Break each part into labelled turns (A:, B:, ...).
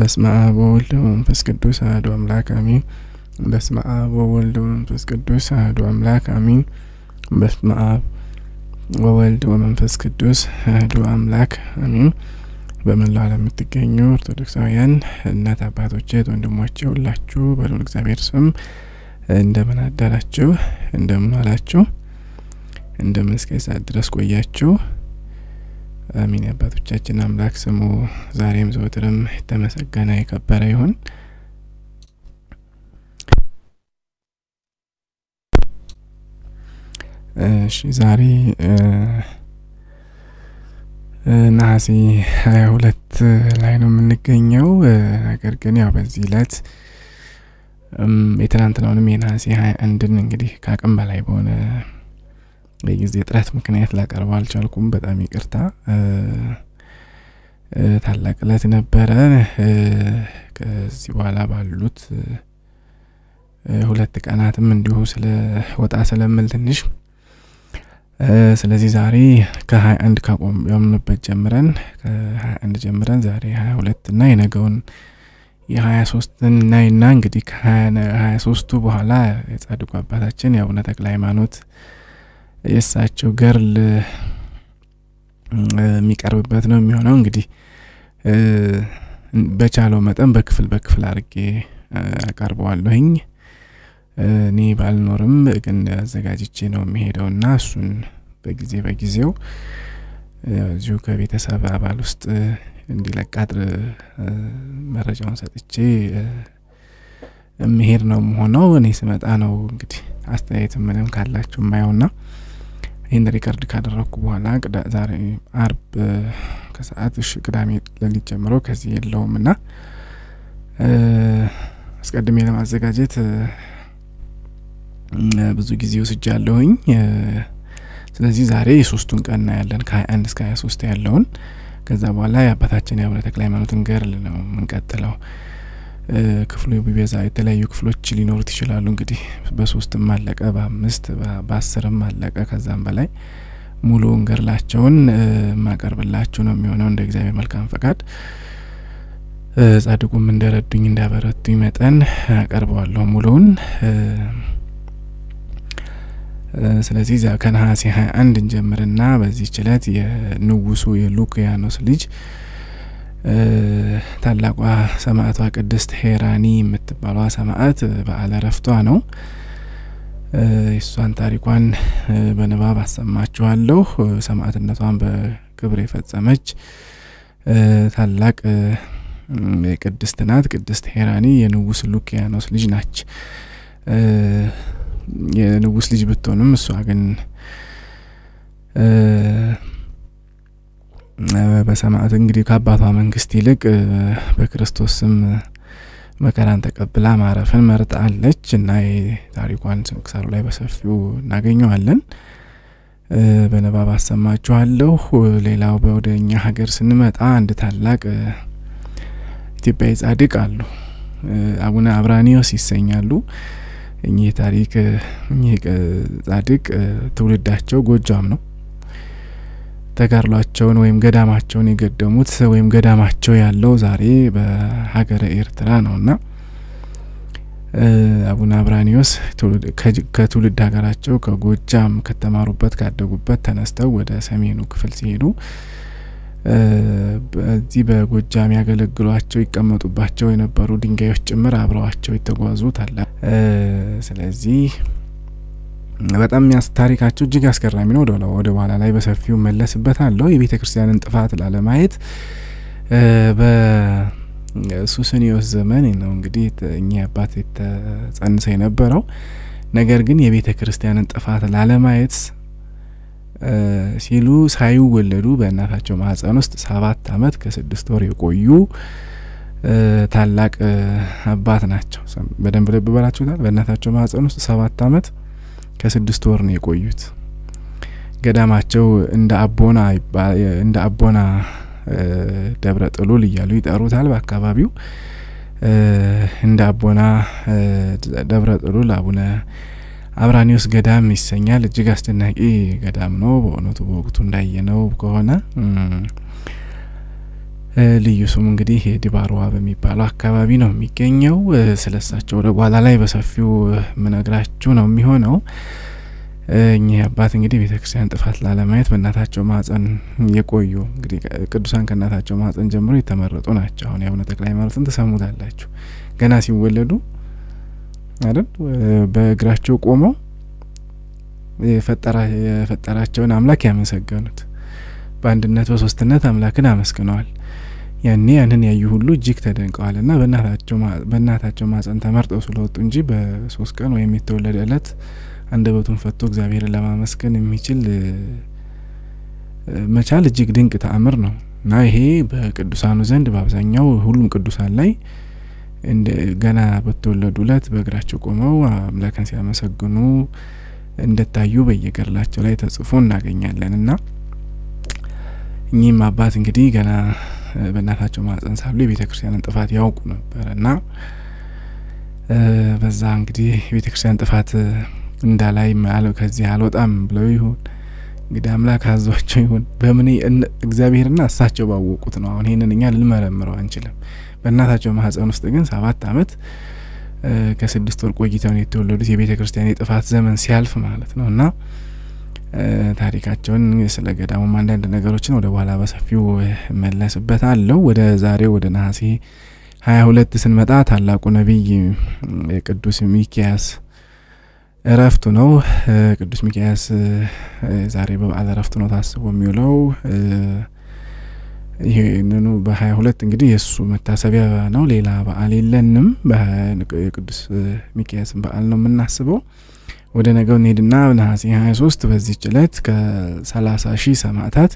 A: በስመ አብ ወወልድ ወመንፈስ ቅዱስ አሐዱ አምላክ አሜን። በስመ አብ ወወልድ ወመንፈስ ቅዱስ አሐዱ አምላክ አሜን። በስመ አብ ወወልድ ወመንፈስ ቅዱስ አሐዱ አምላክ አሜን። በመላው ዓለም የምትገኙ ኦርቶዶክሳውያን እናት አባቶች፣ ወንድሞች ሁላችሁ በልዑል እግዚአብሔር ስም እንደምን አዳራችሁ? እንደምን አላችሁ? እንደምን እስከ ሰዓት ድረስ ቆያችሁ? አሚን። አባቶቻችን አምላክ ስሙ ዛሬም ዘወትርም የተመሰገነ የከበረ ይሁን። እሺ ዛሬ ነሐሴ ሀያ ሁለት ላይ ነው የምንገኘው። ነገር ግን ያው በዚህ እለት የትናንትናውንም የነሐሴ ሀያ አንድን እንግዲህ ከአቅም በላይ በሆነ የጊዜ ጥረት ምክንያት ላቀርበው አልቻልኩም። በጣም ይቅርታ። ታላቅ ዕለት ነበረ። ከዚህ በኋላ ባሉት ሁለት ቀናትም እንዲሁ ስለ ወጣ ስለምል ትንሽ ስለዚህ ዛሬ ከ21 ካቆምንበት ጀምረን ከ21 ጀምረን ዛሬ 22 እና የነገውን የ23 ናይና እንግዲህ ከ23ቱ በኋላ የጻድቁ አባታችን የአቡነ ተክለ ሃይማኖት የእሳቸው ገርል የሚቀርብበት ነው የሚሆነው። እንግዲህ በቻለው መጠን በክፍል በክፍል አድርጌ አቀርበዋለሁኝ። እኔ ባልኖርም ግን አዘጋጅቼ ነው የሚሄደውና እሱን በጊዜ በጊዜው እዚሁ ከቤተሰብ አባል ውስጥ እንዲለቃድር መረጃውን ሰጥቼ የሚሄድ ነው መሆነው። እኔ ስመጣ ነው እንግዲህ አስተያየት ምንም ካላችሁ የማየውና ይህን ሪከርድ ካደረግኩ በኋላ ዛሬ አርብ ከሰዓት እሺ፣ ቅዳሜ ለሊት ጀምሮ ከዚህ የለውም ና አስቀድሜ ለማዘጋጀት ብዙ ጊዜ ውስጃ ያለሁኝ ስለዚህ ዛሬ የሶስቱን ቀን እናያለን ከ21 እስከ 23 ያለውን። ከዛ በኋላ የአባታችን የአቡነ ተክለ ሃይማኖትን ገርል ነው የምንቀጥለው። ክፍሉ ቢበዛ የተለያዩ ክፍሎች ሊኖሩት ይችላሉ። እንግዲህ በሶስትም አለቀ፣ በአምስት በአስርም አለቀ፣ ከዛም በላይ ሙሉውን ገድላቸውን የማቀርብላችሁ ነው የሚሆነው እንደ እግዚአብሔር መልካም ፈቃድ። ጻድቁም እንደረዱኝ እንዳበረቱኝ መጠን አቀርበዋለሁ ሙሉውን። ስለዚህ ከነሐሴ 21 እንጀምርና በዚህ ችለት የንጉሱ የሉክያኖስ ልጅ ታላቋ ሰማዕቷ ቅድስት ሄራኒ የምትባለዋ ሰማዕት በአለ ረፍቷ ነው። የእሷን ታሪኳን በንባብ አሰማችኋለሁ። ሰማዕትነቷን በክብር የፈጸመች ታላቅ ቅድስት ናት። ቅድስት ሄራኒ የንጉስ ሉኪያኖስ ልጅ ናች። የንጉስ ልጅ ብትሆንም እሷ ግን በሰማዕት እንግዲህ ከአባቷ መንግስት ይልቅ በክርስቶስ ስም መከራን ተቀብላ ማረፍን መርጣለች እና ታሪኳን ስንክሳሩ ላይ በሰፊው እናገኘዋለን። በንባብ አሰማችኋለሁ። ሌላው ወደ እኛ ሀገር ስንመጣ አንድ ታላቅ ኢትዮጵያዊ ጻድቅ አሉ። አቡነ አብራኒዮስ ይሰኛሉ። እኚህ ታሪክ እኚህ ጻድቅ ትውልዳቸው ጎጃም ነው። ተጋድሏቸውን ወይም ገዳማቸውን የገደሙት ወይም ገዳማቸው ያለው ዛሬ በሀገረ ኤርትራ ነውና አቡነ አብራኒዮስ ከትውልድ ሀገራቸው ከጎጃም ከተማሩበት ካደጉበት ተነስተው ወደ ሰሜኑ ክፍል ሲሄዱ በዚህ በጎጃም ያገለግሏቸው ይቀመጡባቸው የነበሩ ድንጋዮች ጭምር አብረዋቸው የተጓዙ ታላ ስለዚህ በጣም ታሪካቸው እጅግ አስገራሚ ነው። ወደ ወደ በኋላ ላይ በሰፊው መለስበታለሁ። የቤተ ክርስቲያንን ጥፋት ላለማየት በሱስንዮስ ዘመን ነው እንግዲህ እኚህ አባት የተጸንሰው የነበረው። ነገር ግን የቤተ ክርስቲያንን ጥፋት ላለማየት ሲሉ ሳይወለዱ በእናታቸው ማህፀን ውስጥ ሰባት አመት ከስድስት ወር የቆዩ ታላቅ አባት ናቸው። በደንብ ልብ በላችሁታል። በእናታቸው ማህፀን ውስጥ ሰባት አመት ከስድስት ወር ነው የቆዩት። ገዳማቸው እንደ አቦና እንደ አቦና ደብረ ጥሉል እያሉ ይጠሩታል በአካባቢው። እንደ አቦና ደብረ ጥሉል አቡነ አብራኒዎስ ገዳም ይሰኛል። እጅግ አስደናቂ ገዳም ነው በእውነቱ በወቅቱ እንዳየነው ከሆነ ልዩ ስሙ እንግዲህ ዲባርዋ በሚባለው አካባቢ ነው የሚገኘው። ስለሳቸው በኋላ ላይ በሰፊው ምነግራችሁ ነው የሚሆነው። እኚህ አባት እንግዲህ ቤተክርስቲያን ጥፋት ላለማየት በእናታቸው ማህፀን የቆዩ እንግዲህ ቅዱሳን ከእናታቸው ማጸን ጀምሮ የተመረጡ ናቸው። አሁን የአቡነ ተክለ ሃይማኖትን ትሰሙታላችሁ። ገና ሲወለዱ አይደል በእግራቸው ቆመው የፈጠራቸውን አምላክ ያመሰገኑት፣ በአንድነት በሶስትነት አምላክን አመስግነዋል። ያኔ ያንን ያዩ ሁሉ እጅግ ተደንቀዋል ና በእናታቸው ማጸን ተመርጠው ስለወጡ እንጂ በሶስት ቀን ወይም የተወለደ እለት በቱን ፈቶ እግዚአብሔርን ለማመስገን የሚችል መቻል እጅግ ድንቅ ተአምር ነው እና ይሄ በቅዱሳኑ ዘንድ በአብዛኛው ሁሉም ቅዱሳን ላይ ገና በተወለዱ ለት በእግራቸው ቆመው አምላክን ሲያመሰግኑ እንደታዩ በየገድላቸው ላይ ተጽፎ እናገኛለን እና እኚህም አባት እንግዲህ ገና በእናታቸው ማህፀን ሳሉ የቤተ ክርስቲያንን ጥፋት ያውቁ ነበር እና በዛ እንግዲህ የቤተ ክርስቲያን ጥፋት እንዳላይ ከዚህ አልወጣም ብለው ይሁን እንግዲህ አምላክ አዟቸው ይሁን በምን እግዚአብሔርና እሳቸው ባወቁት ነው። አሁን ይህንን እኛ ልንመረምረው አንችልም። በእናታቸው ማህፀን ውስጥ ግን ሰባት አመት ከስድስት ወር ቆይተውን የተወለዱት የቤተ ክርስቲያን የጥፋት ዘመን ሲያልፍ ማለት ነው እና ታሪካቸውን ስለ ገዳሙም አንዳንድ ነገሮችን ወደ በኋላ በሰፊው መለስበት አለው። ወደ ዛሬው ወደ ነሐሴ ሀያ ሁለት ስንመጣ ታላቁ ነቢይ ቅዱስ ሚኪያስ እረፍቱ ነው። ቅዱስ ሚኪያስ ዛሬ በበዓል እረፍቱ ነው ታስቦ የሚውለው። ይህንኑ በሀያ ሁለት እንግዲህ የእሱ መታሰቢያ ነው። ሌላ በዓል የለንም። ቅዱስ ሚኪያስን በዓል ነው የምናስበው። ወደ ነገው እንሄድና ነሐሴ 23 በዚህ ችለት ከ30 ሺህ ሰማዕታት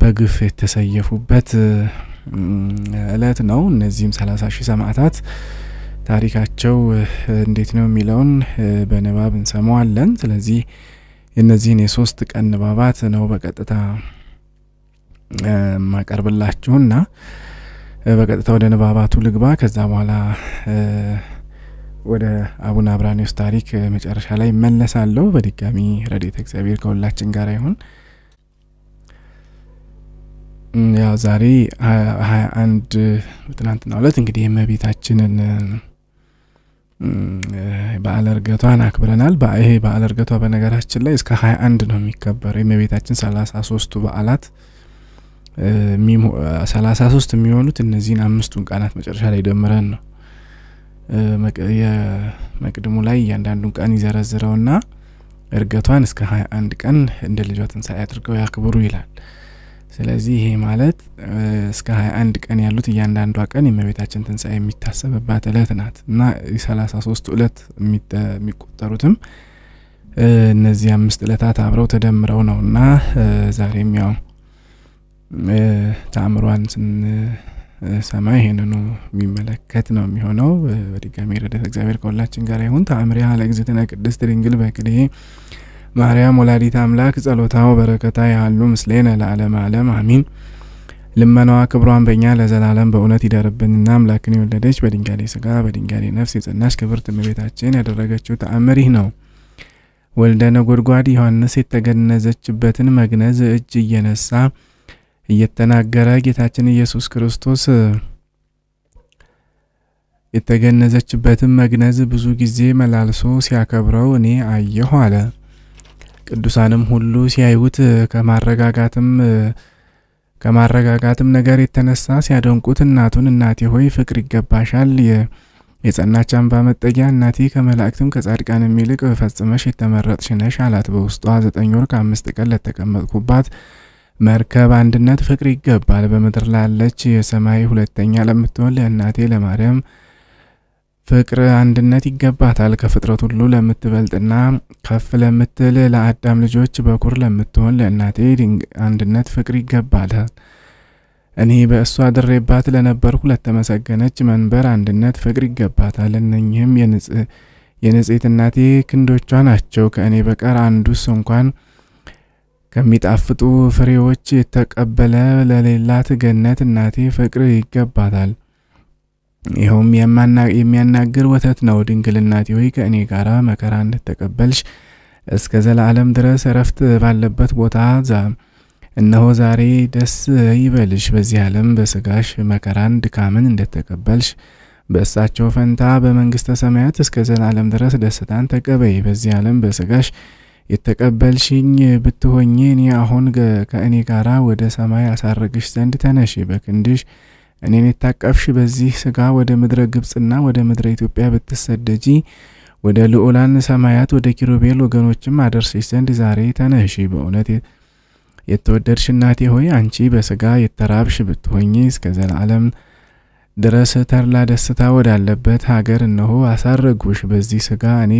A: በግፍ የተሰየፉበት እለት ነው። እነዚህም 30 ሺህ ሰማዕታት ታሪካቸው እንዴት ነው የሚለውን በንባብ እንሰማዋለን። ስለዚህ የእነዚህን የሶስት ቀን ንባባት ነው በቀጥታ ማቀርብላችሁና በቀጥታ ወደ ንባባቱ ልግባ። ከዛ በኋላ ወደ አቡነ አብራኔዎስ ታሪክ መጨረሻ ላይ መለሳለሁ። በድጋሚ ረዴት እግዚአብሔር ከሁላችን ጋር ይሁን። ያው ዛሬ ሀያ አንድ ትናንትና ሁለት እንግዲህ የመቤታችንን በአለ እርገቷን አክብረናል። ይሄ በዓለ እርገቷ በነገራችን ላይ እስከ ሀያ አንድ ነው የሚከበረው። የመቤታችን ሰላሳ ሶስቱ በዓላት ሰላሳ ሶስት የሚሆኑት እነዚህን አምስቱን ቃናት መጨረሻ ላይ ደምረን ነው የመቅድሙ ላይ እያንዳንዱን ቀን ይዘረዝረውና እርገቷን እስከ 21 ቀን እንደ ልጇ ትንሳኤ አድርገው ያክብሩ ይላል። ስለዚህ ይሄ ማለት እስከ 21 ቀን ያሉት እያንዳንዷ ቀን የእመቤታችን ትንሳኤ የሚታሰብባት እለት ናት እና የ33 እለት የሚቆጠሩትም እነዚህ አምስት እለታት አብረው ተደምረው ነው እና ዛሬም ያው ተአምሯን ሰማይ ይህንኑ የሚመለከት ነው የሚሆነው። በድጋሚ ረደት እግዚአብሔር ከሁላችን ጋር ይሁን። ተአምሪያ ለእግዝትነ ቅድስት ድንግል በቅዴ ማርያም ወላዲት አምላክ ጸሎታው በረከታ ያሉ ምስሌነ ለዓለም አለም አሚን። ልመናዋ ክብሯን በእኛ ለዘላለም በእውነት ይደርብንና አምላክን የወለደች በድንጋሌ ስጋ በድንጋሌ ነፍስ የጽናሽ ክብር ትምቤታችን ያደረገችው ተአምር ይህ ነው። ወልደ ነጎድጓድ ዮሐንስ የተገነዘችበትን መግነዝ እጅ እየነሳ እየተናገረ ጌታችን ኢየሱስ ክርስቶስ የተገነዘችበትን መግነዝ ብዙ ጊዜ መላልሶ ሲያከብረው እኔ አየሁ አለ። ቅዱሳንም ሁሉ ሲያዩት ከማረጋጋትም ከማረጋጋትም ነገር የተነሳ ሲያደንቁት እናቱን እናቴ ሆይ ፍቅር ይገባሻል፣ የጸናች አምባ መጠጊያ እናቴ ከመላእክትም ከጻድቃን የሚልቅ ፈጽመሽ የተመረጥሽ ነሽ አላት። በውስጧ ዘጠኝ ወር ከአምስት ቀን ለተቀመጥኩባት መርከብ አንድነት ፍቅር ይገባል። በምድር ላለች የሰማይ ሁለተኛ ለምትሆን ለእናቴ ለማርያም ፍቅር አንድነት ይገባታል። ከፍጥረት ሁሉ ለምትበልጥና ከፍ ለምትል ለአዳም ልጆች በኩር ለምትሆን ለእናቴ አንድነት ፍቅር ይገባታል። እኔ በእሷ ድሬባት ለነበርኩ ለተመሰገነች መንበር አንድነት ፍቅር ይገባታል። እነኝህም የንጽሕት እናቴ ክንዶቿ ናቸው። ከእኔ በቀር አንዱስ እንኳን ከሚጣፍጡ ፍሬዎች የተቀበለ ለሌላት ገነት እናቴ ፍቅር ይገባታል። ይኸውም የሚያናግር ወተት ነው። ድንግል እናቴ ሆይ ከእኔ ጋር መከራ እንደተቀበልሽ እስከ ዘላለም ድረስ እረፍት ባለበት ቦታ እነሆ ዛሬ ደስ ይበልሽ። በዚህ ዓለም በስጋሽ መከራን ድካምን እንደተቀበልሽ በእሳቸው ፈንታ በመንግሥተ ሰማያት እስከ ዘላለም ድረስ ደስታን ተቀበይ። በዚህ ዓለም በስጋሽ የተቀበልሽኝ ብትሆኚ እኔ አሁን ከእኔ ጋር ወደ ሰማይ አሳረግሽ ዘንድ ተነሺ፣ በክንድሽ እኔን የታቀፍሽ በዚህ ስጋ ወደ ምድረ ግብፅና ወደ ምድረ ኢትዮጵያ ብትሰደጂ ወደ ልዑላን ሰማያት ወደ ኪሩቤል ወገኖችም አደርሰሽ ዘንድ ዛሬ ተነሺ። በእውነት የተወደድሽ እናቴ ሆይ አንቺ በስጋ የተራብሽ ብትሆኚ እስከ ዘላለም ድረስ ተርላ ደስታ ወዳለበት ሀገር እነሆ አሳረጉሽ። በዚህ ስጋ እኔ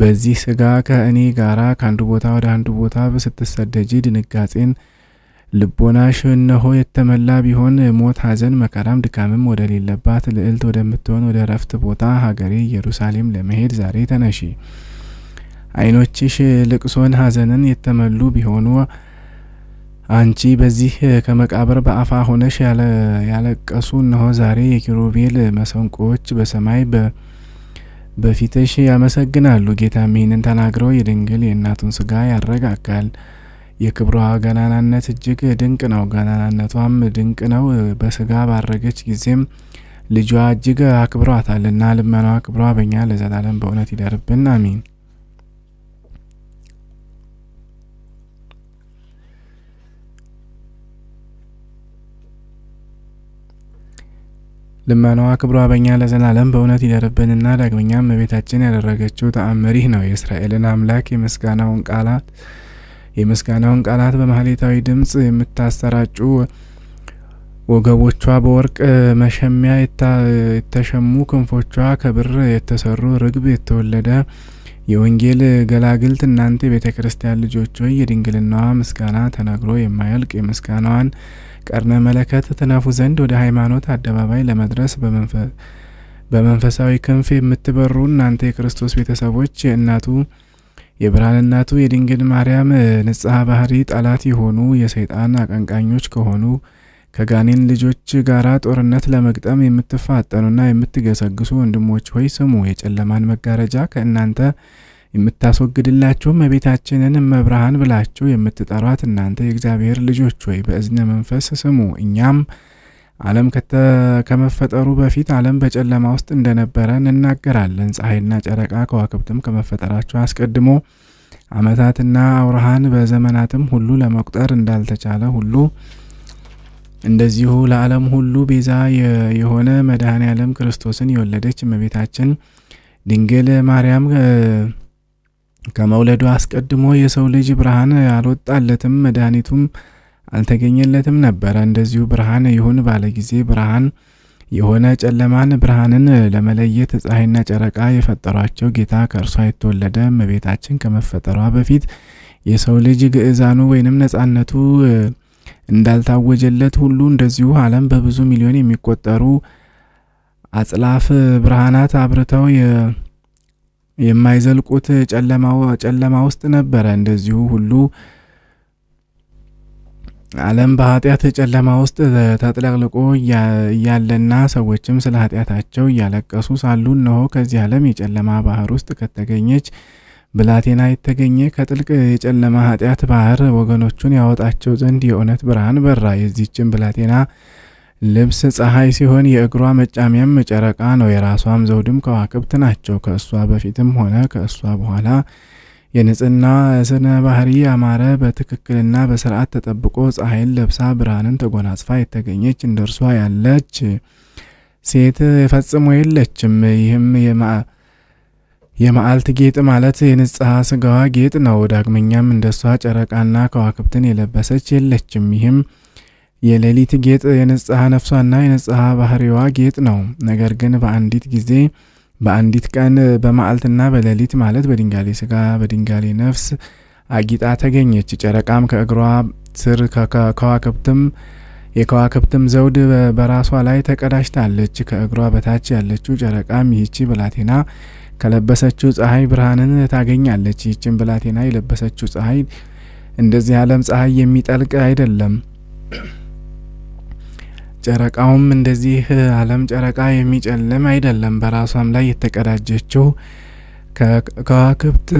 A: በዚህ ስጋ ከእኔ ጋር ከአንዱ ቦታ ወደ አንዱ ቦታ ስትሰደጂ ድንጋጼን ልቦናሽ እነሆ የተመላ ቢሆን ሞት፣ ሐዘን፣ መከራም ድካምም ወደሌለባት ልዕልት ወደምትሆን ወደ ረፍት ቦታ ሀገሬ ኢየሩሳሌም ለመሄድ ዛሬ ተነሺ። ዓይኖችሽ ልቅሶን፣ ሐዘንን የተመሉ ቢሆኑ አንቺ በዚህ ከመቃብር በአፋ ሆነሽ ያለቀሱ እነሆ ዛሬ የኪሩቤል መሰንቆዎች በሰማይ በፊትሽ ያመሰግናሉ። ጌታም ይህንን ተናግሮ የድንግል የእናቱን ስጋ ያረጋጋል። የክብሯ ገናናነት እጅግ ድንቅ ነው። ገናናነቷም ድንቅ ነው። በስጋ ባረገች ጊዜም ልጇ እጅግ አክብሯታልና ልመኗ ክብሯ በእኛ ለዘላለም በእውነት ይደርብን፣ አሚን። ልመናዋ ክብሯ በእኛ ለዘላለም በእውነት ይደርብንና ዳግመኛም እመቤታችን ያደረገችው ተአምሪህ ነው። የእስራኤልን አምላክ የምስጋናውን ቃላት የምስጋናውን ቃላት በማህሌታዊ ድምፅ የምታሰራጩ ወገቦቿ በወርቅ መሸሚያ የተሸሙ ክንፎቿ ከብር የተሰሩ ርግብ የተወለደ የወንጌል ገላግልት እናንተ የቤተ ክርስቲያን ልጆች ሆይ የድንግልናዋ ምስጋና ተነግሮ የማያልቅ የምስጋናዋን ቀርነ መለከት ትነፉ ዘንድ ወደ ሃይማኖት አደባባይ ለመድረስ በመንፈሳዊ ክንፍ የምትበሩ እናንተ የክርስቶስ ቤተሰቦች የእናቱ የብርሃን እናቱ የድንግል ማርያም ንጽሐ ባህሪ ጠላት የሆኑ የሰይጣን አቀንቃኞች ከሆኑ ከጋኔን ልጆች ጋር ጦርነት ለመግጠም የምትፋጠኑና የምትገሰግሱ ወንድሞች ሆይ ስሙ። የጨለማን መጋረጃ ከእናንተ የምታስወግድላችሁም እመቤታችንን እመብርሃን ብላችሁ የምትጠሯት እናንተ የእግዚአብሔር ልጆች ወይ በእዝነ መንፈስ ስሙ። እኛም ዓለም ከመፈጠሩ በፊት ዓለም በጨለማ ውስጥ እንደነበረ እንናገራለን። ፀሐይና ጨረቃ ከዋክብትም ከመፈጠራቸው አስቀድሞ ዓመታትና አውርሃን በዘመናትም ሁሉ ለመቁጠር እንዳልተቻለ ሁሉ እንደዚሁ ለዓለም ሁሉ ቤዛ የሆነ መድኃኔ ዓለም ክርስቶስን የወለደች እመቤታችን ድንግል ማርያም ከመውለዱ አስቀድሞ የሰው ልጅ ብርሃን አልወጣለትም፣ መድኃኒቱም አልተገኘለትም ነበረ። እንደዚሁ ብርሃን ይሁን ባለ ጊዜ ብርሃን የሆነ ጨለማን ብርሃንን ለመለየት ፀሐይና ጨረቃ የፈጠሯቸው ጌታ ከእርሷ የተወለደ እመቤታችን ከመፈጠሯ በፊት የሰው ልጅ ግዕዛኑ ወይንም ነፃነቱ እንዳልታወጀለት ሁሉ እንደዚሁ ዓለም በብዙ ሚሊዮን የሚቆጠሩ አጽላፍ ብርሃናት አብርተው የማይዘልቁት ጨለማ ውስጥ ነበረ። እንደዚሁ ሁሉ ዓለም በኃጢአት ጨለማ ውስጥ ተጥለቅልቆ እያለና ሰዎችም ስለ ኃጢአታቸው እያለቀሱ ሳሉ እነሆ ከዚህ ዓለም የጨለማ ባህር ውስጥ ከተገኘች ብላቴና የተገኘ ከጥልቅ የጨለማ ኃጢአት ባህር ወገኖቹን ያወጣቸው ዘንድ የእውነት ብርሃን በራ። የዚችን ብላቴና ልብስ ፀሐይ ሲሆን የእግሯ መጫሚያም ጨረቃ ነው። የራሷም ዘውድም ከዋክብት ናቸው። ከእሷ በፊትም ሆነ ከእሷ በኋላ የንጽህና ስነ ባህሪ ያማረ በትክክልና በስርዓት ተጠብቆ ፀሐይን ለብሳ ብርሃንን ተጎናጽፋ የተገኘች እንደ እርሷ ያለች ሴት ፈጽሞ የለችም። ይህም የመዓልት ጌጥ ማለት የንጽሐ ስጋዋ ጌጥ ነው። ዳግመኛም እንደሷ ጨረቃና ከዋክብትን የለበሰች የለችም። ይህም የሌሊት ጌጥ የንጽሐ ነፍሷና የንጽሐ ባህሪዋ ጌጥ ነው። ነገር ግን በአንዲት ጊዜ በአንዲት ቀን በመዓልትና በሌሊት ማለት በድንጋሌ ስጋ በድንጋሌ ነፍስ አጊጣ ተገኘች። ጨረቃም ከእግሯ ስር ከዋክብትም የከዋክብትም ዘውድ በራሷ ላይ ተቀዳጅታለች። ከእግሯ በታች ያለችው ጨረቃም ይህቺ ብላቴና ከለበሰችው ፀሐይ ብርሃንን ታገኛለች። ይህችን ብላቴና የለበሰችው ፀሐይ እንደዚህ ዓለም ፀሐይ የሚጠልቅ አይደለም። ጨረቃውም እንደዚህ ዓለም ጨረቃ የሚጨልም አይደለም። በራሷም ላይ የተቀዳጀችው ከዋክብት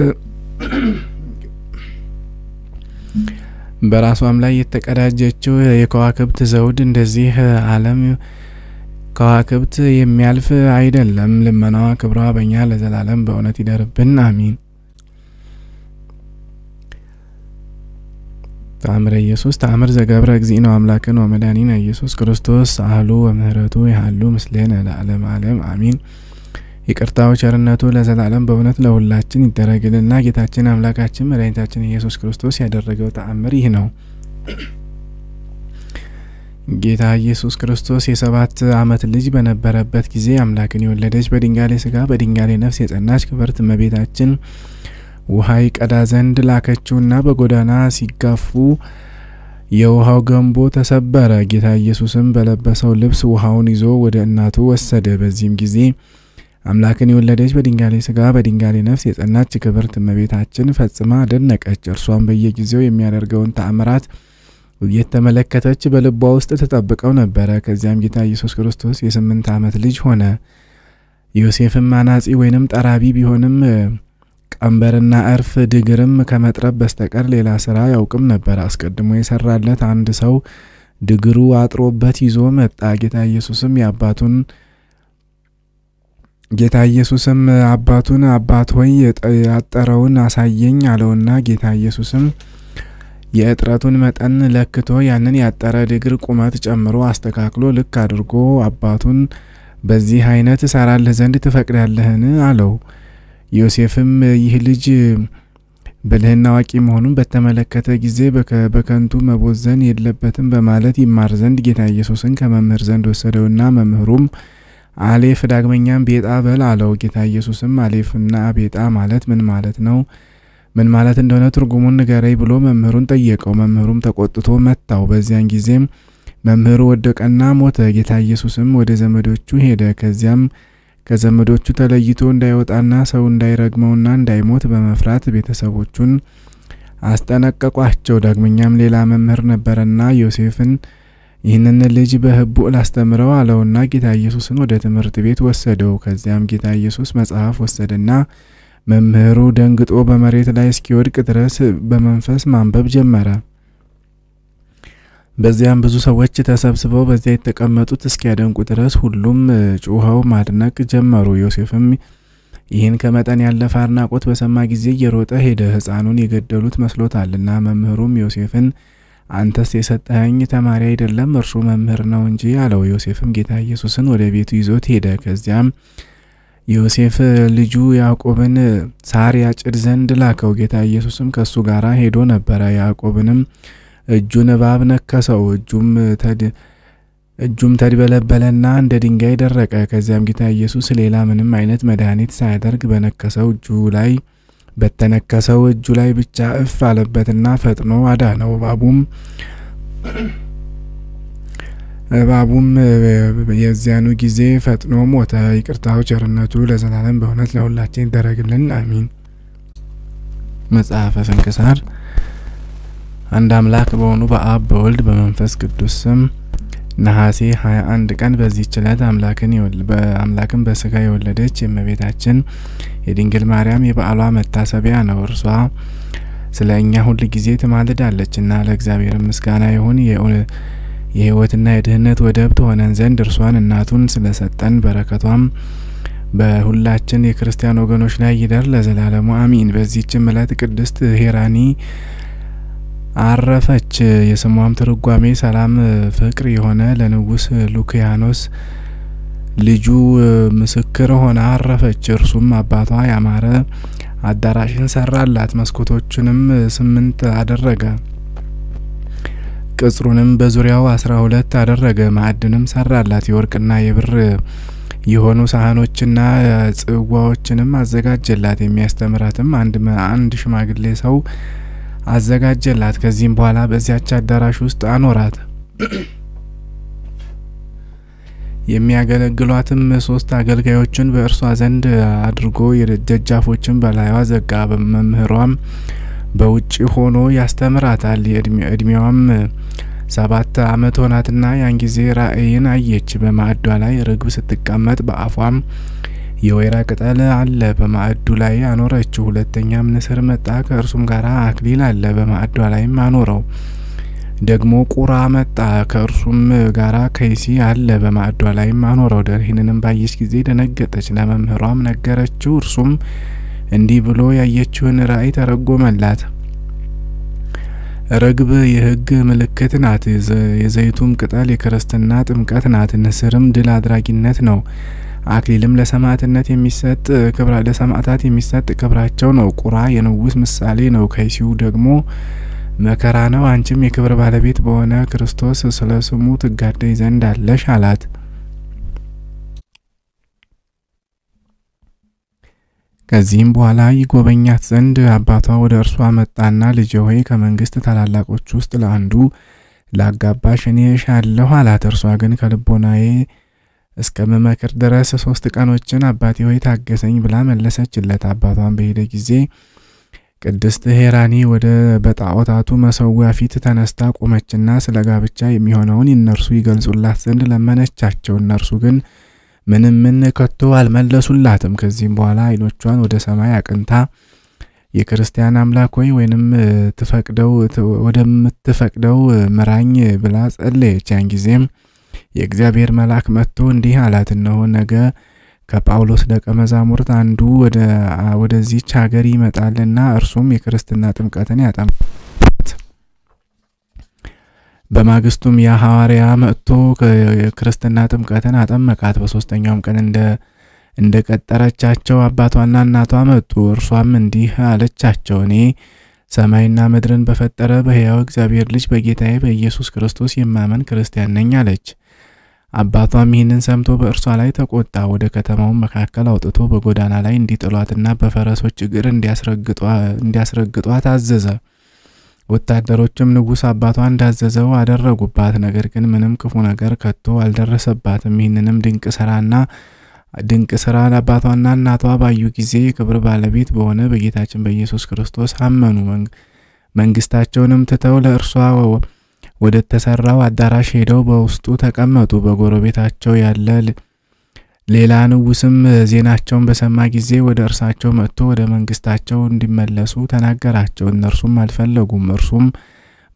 A: በራሷም ላይ የተቀዳጀችው የከዋክብት ዘውድ እንደዚህ ዓለም ከዋክብት የሚያልፍ አይደለም። ልመናዋ ክብሯ በእኛ ለዘላለም በእውነት ይደርብን፣ አሚን። ተአምረ ኢየሱስ ተአምር ዘገብረ እግዚእነ አምላክነ ወመድኃኒነ ኢየሱስ ክርስቶስ ሳህሉ ወምህረቱ ይሃሉ ምስሌነ ለዓለም ዓለም አሚን። ይቅርታው ቸርነቱ ለዘላለም በእውነት ለሁላችን ይደረግልና። ጌታችን አምላካችን መድኃኒታችን ኢየሱስ ክርስቶስ ያደረገው ተአምር ይህ ነው። ጌታ ኢየሱስ ክርስቶስ የሰባት አመት ልጅ በነበረበት ጊዜ አምላክን የወለደች በድንጋሌ ስጋ በድንጋሌ ነፍስ የጸናች ክብርት መቤታችን ውሃ ይቀዳ ዘንድ ላከችውና በጎዳና ሲጋፉ የውሃው ገንቦ ተሰበረ። ጌታ ኢየሱስም በለበሰው ልብስ ውሃውን ይዞ ወደ እናቱ ወሰደ። በዚህም ጊዜ አምላክን የወለደች በድንጋሌ ስጋ በድንጋሌ ነፍስ የጸናች ክብርት እመቤታችን ፈጽማ ደነቀች። እርሷም በየጊዜው የሚያደርገውን ተአምራት እየተመለከተች በልቧ ውስጥ ተጠብቀው ነበረ። ከዚያም ጌታ ኢየሱስ ክርስቶስ የስምንት ዓመት ልጅ ሆነ። ዮሴፍም አናጺ ወይንም ጠራቢ ቢሆንም ቀንበርና እርፍ ድግርም ከመጥረብ በስተቀር ሌላ ስራ ያውቅም ነበር። አስቀድሞ የሰራለት አንድ ሰው ድግሩ አጥሮበት ይዞ መጣ። ጌታ ኢየሱስም የአባቱን ጌታ ኢየሱስም አባቱን አባት ሆይ ያጠረውን አሳየኝ አለውና ጌታ ኢየሱስም የእጥረቱን መጠን ለክቶ ያንን ያጠረ ድግር ቁመት ጨምሮ አስተካክሎ ልክ አድርጎ አባቱን በዚህ አይነት እሰራልህ ዘንድ ትፈቅዳለህን? አለው። ዮሴፍም ይህ ልጅ ብልህና አዋቂ መሆኑን በተመለከተ ጊዜ በከንቱ መቦዘን የለበትም በማለት ይማር ዘንድ ጌታ ኢየሱስን ከመምህር ዘንድ ወሰደውና መምህሩም አሌፍ ዳግመኛም ቤጣ በል አለው። ጌታ ኢየሱስም አሌፍና ቤጣ ማለት ምን ማለት ነው? ምን ማለት እንደሆነ ትርጉሙን ንገረኝ ብሎ መምህሩን ጠየቀው። መምህሩም ተቆጥቶ መታው። በዚያን ጊዜም መምህሩ ወደቀና ሞተ። ጌታ ኢየሱስም ወደ ዘመዶቹ ሄደ። ከዚያም ከዘመዶቹ ተለይቶ እንዳይወጣና ሰው እንዳይረግመውና እንዳይሞት በመፍራት ቤተሰቦቹን አስጠነቀቋቸው። ዳግመኛም ሌላ መምህር ነበረና ዮሴፍን ይህንን ልጅ በሕቡዕ ላስተምረው አለውና ጌታ ኢየሱስን ወደ ትምህርት ቤት ወሰደው። ከዚያም ጌታ ኢየሱስ መጽሐፍ ወሰደና መምህሩ ደንግጦ በመሬት ላይ እስኪወድቅ ድረስ በመንፈስ ማንበብ ጀመረ። በዚያም ብዙ ሰዎች ተሰብስበው በዚያ የተቀመጡት እስኪያደንቁ ድረስ ሁሉም ጩኸው ማድነቅ ጀመሩ። ዮሴፍም ይህን ከመጠን ያለፈ አድናቆት በሰማ ጊዜ እየሮጠ ሄደ፣ ሕፃኑን የገደሉት መስሎታልና። መምህሩም ዮሴፍን አንተስ የሰጠኸኝ ተማሪ አይደለም እርሱ መምህር ነው እንጂ አለው። ዮሴፍም ጌታ ኢየሱስን ወደ ቤቱ ይዞት ሄደ። ከዚያም ዮሴፍ ልጁ ያዕቆብን ሳር ያጭድ ዘንድ ላከው። ጌታ ኢየሱስም ከእሱ ጋር ሄዶ ነበረ። ያዕቆብንም እጁን እባብ ነከሰው። እጁም እጁም ተድበለበለና እንደ ድንጋይ ደረቀ። ከዚያም ጌታ ኢየሱስ ሌላ ምንም አይነት መድኃኒት ሳያደርግ በነከሰው እጁ ላይ በተነከሰው እጁ ላይ ብቻ እፍ አለበትና ፈጥኖ አዳነው። እባቡም እባቡም የዚያኑ ጊዜ ፈጥኖ ሞተ። ይቅርታው ቸርነቱ ለዘላለም በእውነት ለሁላችን ይደረግልን፣ አሚን። መጽሐፈ ስንክሳር አንድ አምላክ በሆኑ በአብ በወልድ በመንፈስ ቅዱስ ስም ነሐሴ 21 ቀን በዚህ ዕለት አምላክን በአምላክን በስጋ የወለደች የእመቤታችን የድንግል ማርያም የበዓሏ መታሰቢያ ነው። እርሷ ስለ እኛ ሁል ጊዜ ትማልዳለችና ለእግዚአብሔር ምስጋና ይሁን። የህይወትና የድህነት ወደብ ትሆነን ዘንድ እርሷን እናቱን ስለሰጠን በረከቷም በሁላችን የክርስቲያን ወገኖች ላይ ይደር ለዘላለሙ አሚን። በዚህችም ዕለት ቅድስት ሄራኒ አረፈች። የስሟም ትርጓሜ ሰላም፣ ፍቅር የሆነ ለንጉስ ሉኪያኖስ ልጁ ምስክር ሆና አረፈች። እርሱም አባቷ ያማረ አዳራሽን ሰራላት፣ መስኮቶቹንም ስምንት አደረገ። ቅጽሩንም በዙሪያው አስራ ሁለት አደረገ። ማዕድንም ሰራላት። የወርቅና የብር የሆኑ ሳህኖችና ጽዋዎችንም አዘጋጀላት። የሚያስተምራትም አንድ አንድ ሽማግሌ ሰው አዘጋጀላት። ከዚህም በኋላ በዚያች አዳራሽ ውስጥ አኖራት። የሚያገለግሏትም ሶስት አገልጋዮችን በእርሷ ዘንድ አድርጎ የደጃፎችን በላይዋ ዘጋ። መምህሯም በውጭ ሆኖ ያስተምራታል። እድሜዋም ሰባት ዓመት ሆናትና ያን ጊዜ ራእይን አየች። በማዕዷ ላይ ርግብ ስትቀመጥ በአፏም የወይራ ቅጠል አለ በማዕዱ ላይ አኖረችው። ሁለተኛም ንስር መጣ፣ ከእርሱም ጋር አክሊል አለ በማዕዷ ላይም አኖረው። ደግሞ ቁራ መጣ፣ ከእርሱም ጋራ ከይሲ አለ በማዕዷ ላይም አኖረው። ደርሂንንም ባየች ጊዜ ደነገጠች፣ ለመምህሯም ነገረችው። እርሱም እንዲህ ብሎ ያየችውን ራእይ ተረጎመላት። ርግብ የሕግ ምልክት ናት፣ የዘይቱም ቅጠል የክርስትና ጥምቀት ናት፣ ንስርም ድል አድራጊነት ነው። አክሊልም ለሰማዕትነት የሚሰጥ ክብራ ለሰማዕታት የሚሰጥ ክብራቸው ነው። ቁራ የንውስ ምሳሌ ነው። ከይሲው ደግሞ መከራ ነው። አንቺም የክብር ባለቤት በሆነ ክርስቶስ ስለ ስሙ ትጋደይ ዘንድ አለሽ አላት። ከዚህም በኋላ ይጎበኛት ዘንድ አባቷ ወደ እርሷ መጣና ልጄ ሆይ ከመንግስት ታላላቆች ውስጥ ለአንዱ ላጋባሽ እኔ እሻለሁ አላት። እርሷ ግን ከልቦናዬ እስከ መመክር ድረስ ሶስት ቀኖችን አባቴ ሆይ ታገሰኝ ብላ መለሰችለት። አባቷን በሄደ ጊዜ ቅድስት ሄራኒ ወደ በጣዖታቱ መሰዊያ ፊት ተነስታ ቆመችና ስለ ጋብቻ የሚሆነውን እነርሱ ይገልጹላት ዘንድ ለመነቻቸው። እነርሱ ግን ምንም ምን ከቶ አልመለሱላትም። ከዚህም በኋላ አይኖቿን ወደ ሰማይ አቅንታ የክርስቲያን አምላክ ሆይ ወይንም ትፈቅደው ወደምትፈቅደው ምራኝ ብላ ጸለየች። ያን ጊዜም የእግዚአብሔር መልአክ መጥቶ እንዲህ አላት፣ እነሆ ነገ ከጳውሎስ ደቀ መዛሙርት አንዱ ወደዚች ሀገር ይመጣልና እርሱም የክርስትና ጥምቀትን ያጠምቃል። በማግስቱም ያ ሐዋርያ መጥቶ የክርስትና ጥምቀትን አጠመቃት። በሶስተኛውም ቀን እንደ እንደ ቀጠረቻቸው አባቷና እናቷ መጡ። እርሷም እንዲህ አለቻቸው፣ እኔ ሰማይና ምድርን በፈጠረ በሕያው እግዚአብሔር ልጅ በጌታዬ በኢየሱስ ክርስቶስ የማመን ክርስቲያን ነኝ አለች። አባቷም ይህንን ሰምቶ በእርሷ ላይ ተቆጣ። ወደ ከተማውን መካከል አውጥቶ በጎዳና ላይ እንዲጥሏትና በፈረሶች እግር እንዲያስረግጧት አዘዘ። ወታደሮችም ንጉሥ አባቷ እንዳዘዘው አደረጉባት። ነገር ግን ምንም ክፉ ነገር ከቶ አልደረሰባትም። ይህንንም ድንቅ ስራና ድንቅ ስራ አባቷና እናቷ ባዩ ጊዜ ክብር ባለቤት በሆነ በጌታችን በኢየሱስ ክርስቶስ አመኑ። መንግስታቸውንም ትተው ለእርሷ ወደ ተሰራው አዳራሽ ሄደው በውስጡ ተቀመጡ። በጎረቤታቸው ያለ ሌላ ንጉስም ዜናቸውን በሰማ ጊዜ ወደ እርሳቸው መጥቶ ወደ መንግስታቸው እንዲመለሱ ተናገራቸው። እነርሱም አልፈለጉም። እርሱም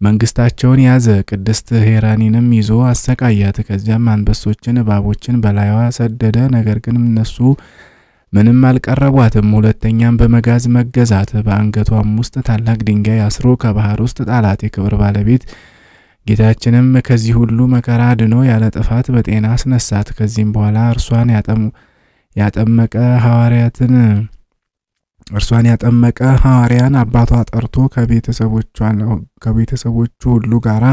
A: መንግስታቸውን ያዘ። ቅድስት ሄራኒንም ይዞ አሰቃያት። ከዚያም አንበሶችን፣ እባቦችን በላይዋ ሰደደ። ነገር ግን እነሱ ምንም አልቀረቧትም። ሁለተኛም በመጋዝ መገዛት፣ በአንገቷም ውስጥ ታላቅ ድንጋይ አስሮ ከባህር ውስጥ ጣላት። የክብር ባለቤት ጌታችንም ከዚህ ሁሉ መከራ ድኖ ያለ ጥፋት በጤና አስነሳት። ከዚህም በኋላ እርሷን ያጠመቀ ሐዋርያትን እርሷን ያጠመቀ ሐዋርያን አባቷ ጠርቶ ከቤተሰቦቹ ሁሉ ጋር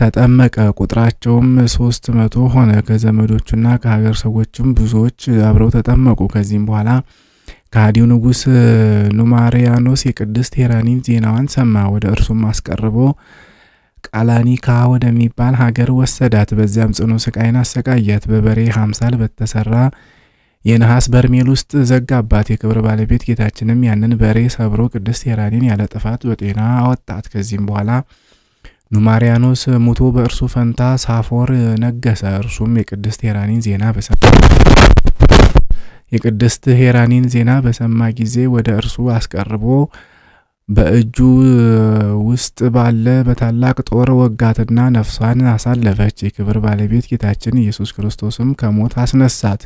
A: ተጠመቀ። ቁጥራቸውም ሶስት መቶ ሆነ። ከዘመዶቹና ከሀገር ሰዎችም ብዙዎች አብረው ተጠመቁ። ከዚህም በኋላ ከሃዲው ንጉሥ ኑማሪያኖስ የቅድስት ሄራኒን ዜናዋን ሰማ። ወደ እርሱም አስቀርቦ ቃላኒካ ወደሚባል ሀገር ወሰዳት። በዚያም ጽኑ ስቃይን አሰቃያት። በበሬ ሀምሳል በተሰራ የነሐስ በርሜል ውስጥ ዘጋባት። የክብር ባለቤት ጌታችንም ያንን በሬ ሰብሮ ቅድስት ሄራኒን ያለ ጥፋት በጤና አወጣት። ከዚህም በኋላ ኑማሪያኖስ ሙቶ በእርሱ ፈንታ ሳፎር ነገሰ። እርሱም የቅድስት ሄራኒን ዜና በሰማ የቅድስት ሄራኒን ዜና በሰማ ጊዜ ወደ እርሱ አስቀርቦ በእጁ ውስጥ ባለ በታላቅ ጦር ወጋትና ነፍሷን አሳለፈች። የክብር ባለቤት ጌታችን ኢየሱስ ክርስቶስም ከሞት አስነሳት።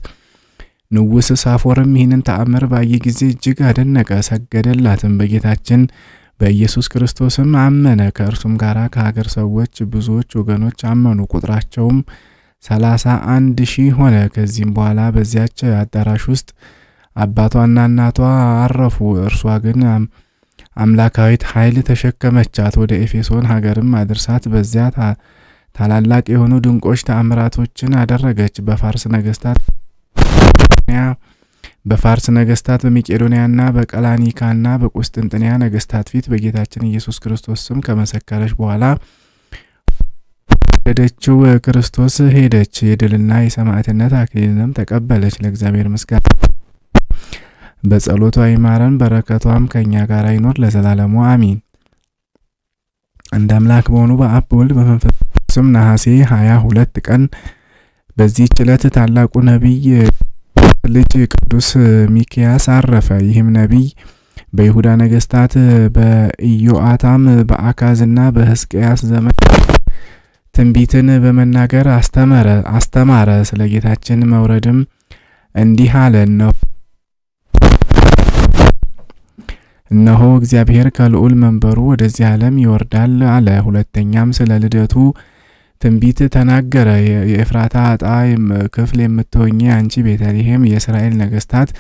A: ንጉሥ ሳፎርም ይህንን ተአምር ባየ ጊዜ እጅግ አደነቀ፣ ሰገደላትም። በጌታችን በኢየሱስ ክርስቶስም አመነ። ከእርሱም ጋር ከሀገር ሰዎች ብዙዎች ወገኖች አመኑ። ቁጥራቸውም ሰላሳ አንድ ሺህ ሆነ። ከዚህም በኋላ በዚያች አዳራሽ ውስጥ አባቷና እናቷ አረፉ። እርሷ ግን አምላካዊት ኃይል ተሸከመቻት፣ ወደ ኤፌሶን ሀገርም አድርሳት። በዚያ ታላላቅ የሆኑ ድንቆች ተአምራቶችን አደረገች። በፋርስ ነገስታት በፋርስ ነገስታት በመቄዶንያና በቀላኒካና በቁስጥንጥንያ ነገስታት ፊት በጌታችን ኢየሱስ ክርስቶስ ስም ከመሰከረች በኋላ ወደደችው ክርስቶስ ሄደች። የድልና የሰማዕትነት አክሊልንም ተቀበለች። ለእግዚአብሔር ምስጋና በጸሎቷ ይማረን፣ በረከቷም ከእኛ ጋር ይኖር ለዘላለሙ አሚን። እንደ አምላክ በሆኑ በአብ በወልድ በመንፈስ ቅዱስም ነሐሴ 22 ቀን በዚህ ዕለት ታላቁ ነቢይ ልጅ ቅዱስ ሚክያስ አረፈ። ይህም ነቢይ በይሁዳ ነገስታት በኢዮአታም በአካዝና በህዝቅያስ ዘመን ትንቢትን በመናገር አስተማረ አስተማረ። ስለ ጌታችን መውረድም እንዲህ አለ ነው እነሆ እግዚአብሔር ከልዑል መንበሩ ወደዚህ ዓለም ይወርዳል አለ። ሁለተኛም ስለ ልደቱ ትንቢት ተናገረ። የኤፍራታ ዕጣ ክፍል የምትሆኚ አንቺ ቤተልሔም የእስራኤል ነገስታት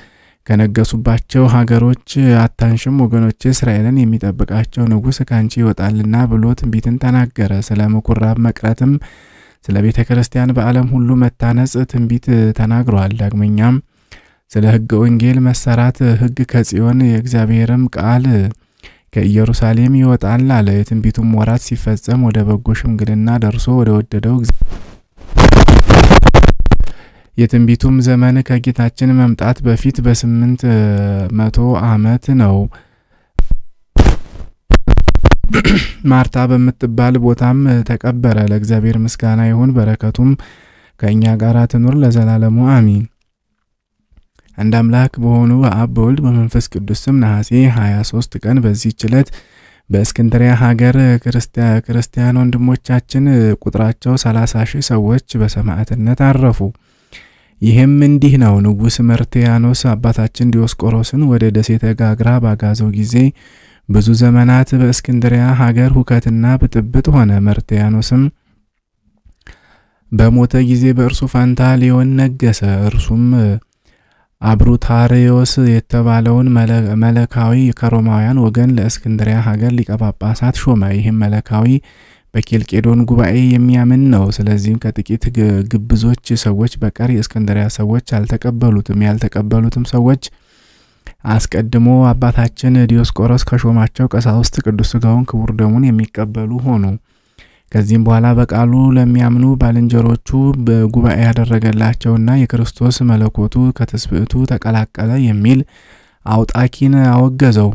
A: ከነገሱባቸው ሀገሮች አታንሽም፣ ወገኖች እስራኤልን የሚጠብቃቸው ንጉሥ ከአንቺ ይወጣልና ብሎ ትንቢትን ተናገረ። ስለ ምኩራብ መቅረትም ስለ ቤተ ክርስቲያን በዓለም ሁሉ መታነጽ ትንቢት ተናግሯል። ዳግመኛም ስለ ሕገ ወንጌል መሰራት ሕግ ከጽዮን የእግዚአብሔርም ቃል ከኢየሩሳሌም ይወጣል አለ። የትንቢቱም ወራት ሲፈጸም ወደ በጎ ሽምግልና ደርሶ ወደ ወደደው የትንቢቱም ዘመን ከጌታችን መምጣት በፊት በስምንት መቶ ዓመት ነው። ማርታ በምትባል ቦታም ተቀበረ። ለእግዚአብሔር ምስጋና ይሁን፣ በረከቱም ከእኛ ጋር ትኑር ለዘላለሙ አሚን። አንድ አምላክ በሆኑ በአብ በወልድ በመንፈስ ቅዱስ ስም ነሐሴ 23 ቀን በዚህች ዕለት በእስክንድሪያ ሀገር ክርስቲያን ወንድሞቻችን ቁጥራቸው 30 ሺህ ሰዎች በሰማዕትነት አረፉ። ይህም እንዲህ ነው። ንጉሥ መርትያኖስ አባታችን ዲዮስቆሮስን ወደ ደሴተ ጋግራ ባጋዘው ጊዜ ብዙ ዘመናት በእስክንድሪያ ሀገር ሁከትና ብጥብጥ ሆነ። መርትያኖስም በሞተ ጊዜ በእርሱ ፋንታ ሊዮን ነገሰ። እርሱም አብሩታሪዮስ የተባለውን መለካዊ ከሮማውያን ወገን ለእስክንድሪያ ሀገር ሊቀጳጳሳት ሾመ። ይህም መለካዊ በኬልቄዶን ጉባኤ የሚያምን ነው። ስለዚህም ከጥቂት ግብዞች ሰዎች በቀር የእስክንድሪያ ሰዎች አልተቀበሉትም። ያልተቀበሉትም ሰዎች አስቀድሞ አባታችን ዲዮስቆሮስ ከሾማቸው ቀሳውስት ቅዱስ ሥጋውን ክቡር ደሙን የሚቀበሉ ሆኑ። ከዚህም በኋላ በቃሉ ለሚያምኑ ባልንጀሮቹ በጉባኤ ያደረገላቸውና የክርስቶስ መለኮቱ ከትስብእቱ ተቀላቀለ የሚል አውጣኪን አወገዘው።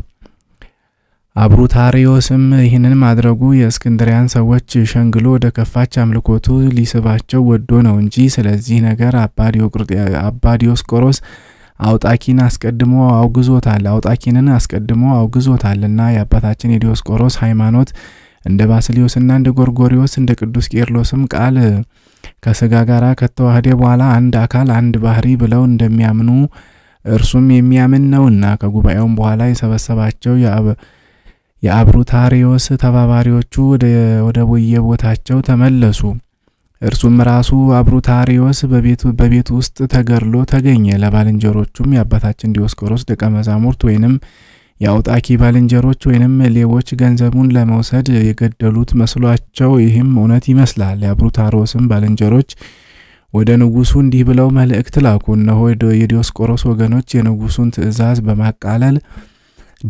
A: አብሩታሪዮስም ይህንን ማድረጉ የእስክንድሪያን ሰዎች ሸንግሎ ወደ ከፋች አምልኮቱ ሊስባቸው ወዶ ነው እንጂ። ስለዚህ ነገር አባ ዲዮስቆሮስ አውጣኪን አስቀድሞ አውግዞታል አውጣኪንን አስቀድሞ አውግዞታልና የአባታችን የዲዮስቆሮስ ሃይማኖት እንደ ባስሊዮስና እንደ ጎርጎሪዎስ እንደ ቅዱስ ቄርሎስም ቃል ከስጋ ጋር ከተዋህደ በኋላ አንድ አካል አንድ ባህሪ ብለው እንደሚያምኑ እርሱም የሚያምን ነውና ከጉባኤውም በኋላ የሰበሰባቸው የአብሩታሪዮስ ተባባሪዎቹ ወደ ቦታቸው ተመለሱ። እርሱም ራሱ በቤቱ በቤት ውስጥ ተገድሎ ተገኘ። ለባልንጀሮቹም የአባታችን ዲዮስቆሮስ ደቀ መዛሙርት ወይንም የአውጣኪ ባልንጀሮች ወይንም ሌቦች ገንዘቡን ለመውሰድ የገደሉት መስሏቸው ይህም እውነት ይመስላል። የአብሩታሮስም ባልንጀሮች ወደ ንጉሱ እንዲህ ብለው መልእክት ላኩ። እነሆ የዲዮስቆሮስ ወገኖች የንጉሱን ትእዛዝ በማቃለል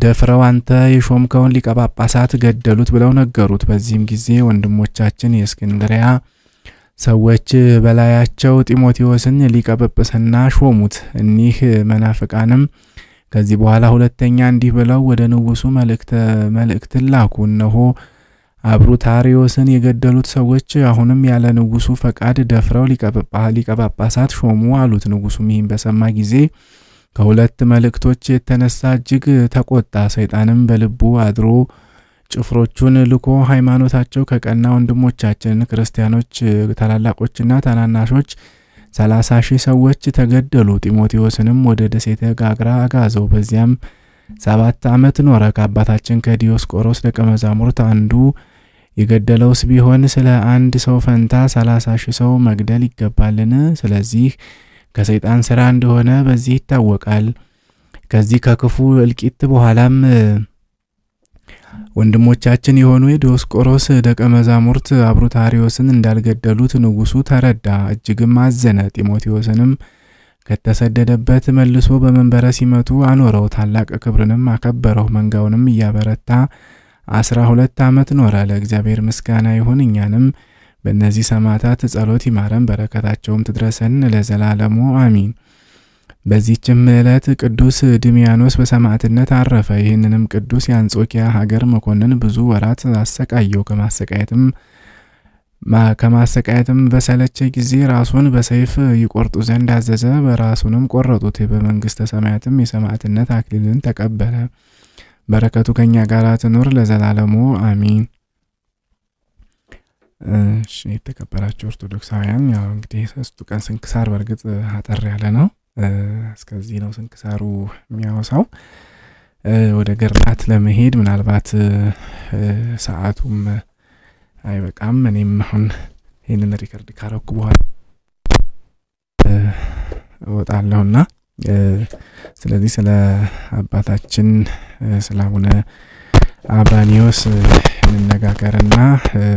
A: ደፍረው አንተ የሾምከውን ሊቀጳጳሳት ገደሉት ብለው ነገሩት። በዚህም ጊዜ ወንድሞቻችን የእስክንድሪያ ሰዎች በላያቸው ጢሞቴዎስን ሊቀ ሾሙት። እኒህ መናፍቃንም ከዚህ በኋላ ሁለተኛ እንዲህ ብለው ወደ ንጉሱ መልእክትን ላኩ። እነሆ አብሩታሪዮስን የገደሉት ሰዎች አሁንም ያለ ንጉሱ ፈቃድ ደፍረው ሊቀጳጳሳት ሾሙ አሉት። ንጉሡም ይህን በሰማ ጊዜ ከሁለት መልእክቶች የተነሳ እጅግ ተቆጣ። ሰይጣንም በልቡ አድሮ ጭፍሮቹን ልኮ ሃይማኖታቸው ከቀና ወንድሞቻችን ክርስቲያኖች ታላላቆችና ታናናሾች ሰላሳ ሺህ ሰዎች ተገደሉ። ጢሞቴዎስንም ወደ ደሴተ ጋግራ አጋዘው። በዚያም ሰባት ዓመት ኖረ። ከአባታችን ከዲዮስቆሮስ ደቀ መዛሙርት አንዱ የገደለውስ ቢሆን ስለ አንድ ሰው ፈንታ ሰላሳ ሺህ ሰው መግደል ይገባልን? ስለዚህ ከሰይጣን ስራ እንደሆነ በዚህ ይታወቃል። ከዚህ ከክፉ እልቂት በኋላም ወንድሞቻችን የሆኑ የዲዮስቆሮስ ደቀ መዛሙርት አብሩታሪዎስን እንዳልገደሉት ንጉሡ ተረዳ፣ እጅግም አዘነ። ጢሞቴዎስንም ከተሰደደበት መልሶ በመንበረ ሲመቱ አኖረው፣ ታላቅ ክብርንም አከበረው። መንጋውንም እያበረታ አስራ ሁለት ዓመት ኖረ። ለእግዚአብሔር ምስጋና ይሁን። እኛንም በእነዚህ ሰማዕታት ጸሎት ይማረን፣ በረከታቸውም ትድረሰን ለዘላለሙ አሚን። በዚህችም ዕለት ቅዱስ ድሚያኖስ በሰማዕትነት አረፈ። ይህንንም ቅዱስ የአንጾኪያ ሀገር መኮንን ብዙ ወራት አሰቃየው። ከማሰቃየትም ከማሰቃየትም በሰለቸ ጊዜ ራሱን በሰይፍ ይቆርጡ ዘንድ አዘዘ። በራሱንም ቆረጡት። በመንግሥተ ሰማያትም የሰማዕትነት አክሊልን ተቀበለ። በረከቱ ከኛ ጋር ትኑር ለዘላለሙ አሚን። የተከበራቸው ኦርቶዶክሳውያን ያው እንግዲህ ሦስቱ ቀን ስንክሳር በእርግጥ አጠር ያለ ነው። እስከዚህ ነው ስንክሳሩ የሚያወሳው። ወደ ገርላት ለመሄድ ምናልባት ሰዓቱም አይበቃም። እኔም አሁን ይህንን ሪከርድ ካረኩ በኋላ ና ስለዚህ ስለ አባታችን ስለ አቡነ አብራኒዎስ እንነጋገርና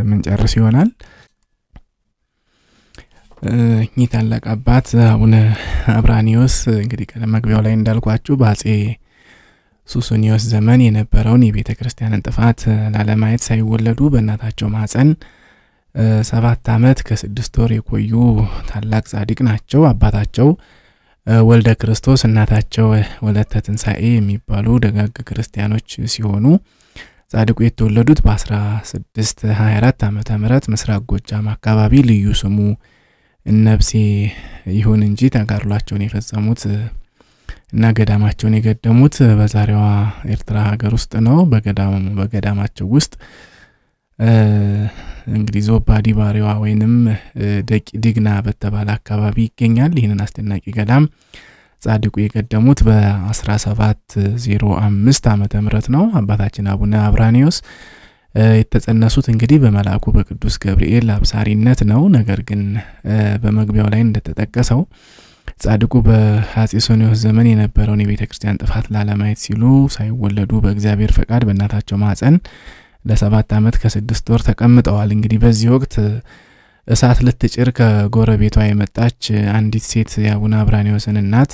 A: ምንጨርስ ይሆናል። እኚህ ታላቅ አባት አቡነ አብራኒዎስ እንግዲህ ቀደም መግቢያው ላይ እንዳልኳችሁ በአጼ ሱሱኒዮስ ዘመን የነበረውን የቤተ ክርስቲያንን ጥፋት ላለማየት ሳይወለዱ በእናታቸው ማፀን ሰባት ዓመት ከስድስት ወር የቆዩ ታላቅ ጻድቅ ናቸው። አባታቸው ወልደ ክርስቶስ እናታቸው ወለተ ትንሣኤ የሚባሉ ደጋግ ክርስቲያኖች ሲሆኑ ጻድቁ የተወለዱት በ1624 ዓ ም ምስራቅ ጎጃም አካባቢ ልዩ ስሙ ነብሴ ይሁን እንጂ ተጋድሏቸውን የፈጸሙት እና ገዳማቸውን የገደሙት በዛሬዋ ኤርትራ ሀገር ውስጥ ነው። በገዳማቸው ውስጥ እንግዲህ ዞባ ዲባሪዋ ወይንም ድግና በተባለ አካባቢ ይገኛል። ይህንን አስደናቂ ገዳም ጻድቁ የገደሙት በ1705 ዓመተ ምህረት ነው። አባታችን አቡነ አብራኒዮስ የተጸነሱት እንግዲህ በመልአኩ በቅዱስ ገብርኤል አብሳሪነት ነው። ነገር ግን በመግቢያው ላይ እንደተጠቀሰው ጻድቁ በአጼ ሶኒዮስ ዘመን የነበረውን የቤተ ክርስቲያን ጥፋት ላለማየት ሲሉ ሳይወለዱ በእግዚአብሔር ፈቃድ በእናታቸው ማፀን ለሰባት ዓመት ከስድስት ወር ተቀምጠዋል። እንግዲህ በዚህ ወቅት እሳት ልትጭር ከጎረቤቷ የመጣች አንዲት ሴት የአቡነ አብራኒዎስን እናት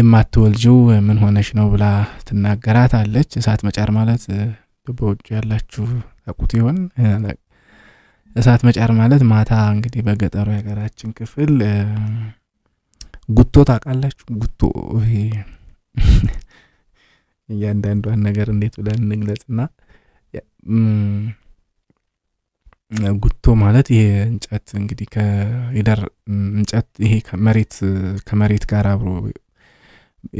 A: የማትወልጂው ምን ሆነች ነው ብላ ትናገራት አለች። እሳት መጫር ማለት በውጭ ያላችሁ ታውቁት ይሆን እሳት መጫር ማለት ማታ እንግዲህ በገጠሩ የሀገራችን ክፍል ጉቶ ታውቃላችሁ ጉቶ ይሄ እያንዳንዷን ነገር እንዴት ብለን እንግለጽና ጉቶ ማለት ይሄ እንጨት እንግዲህ ከደር እንጨት ይሄ ከመሬት ከመሬት ጋር አብሮ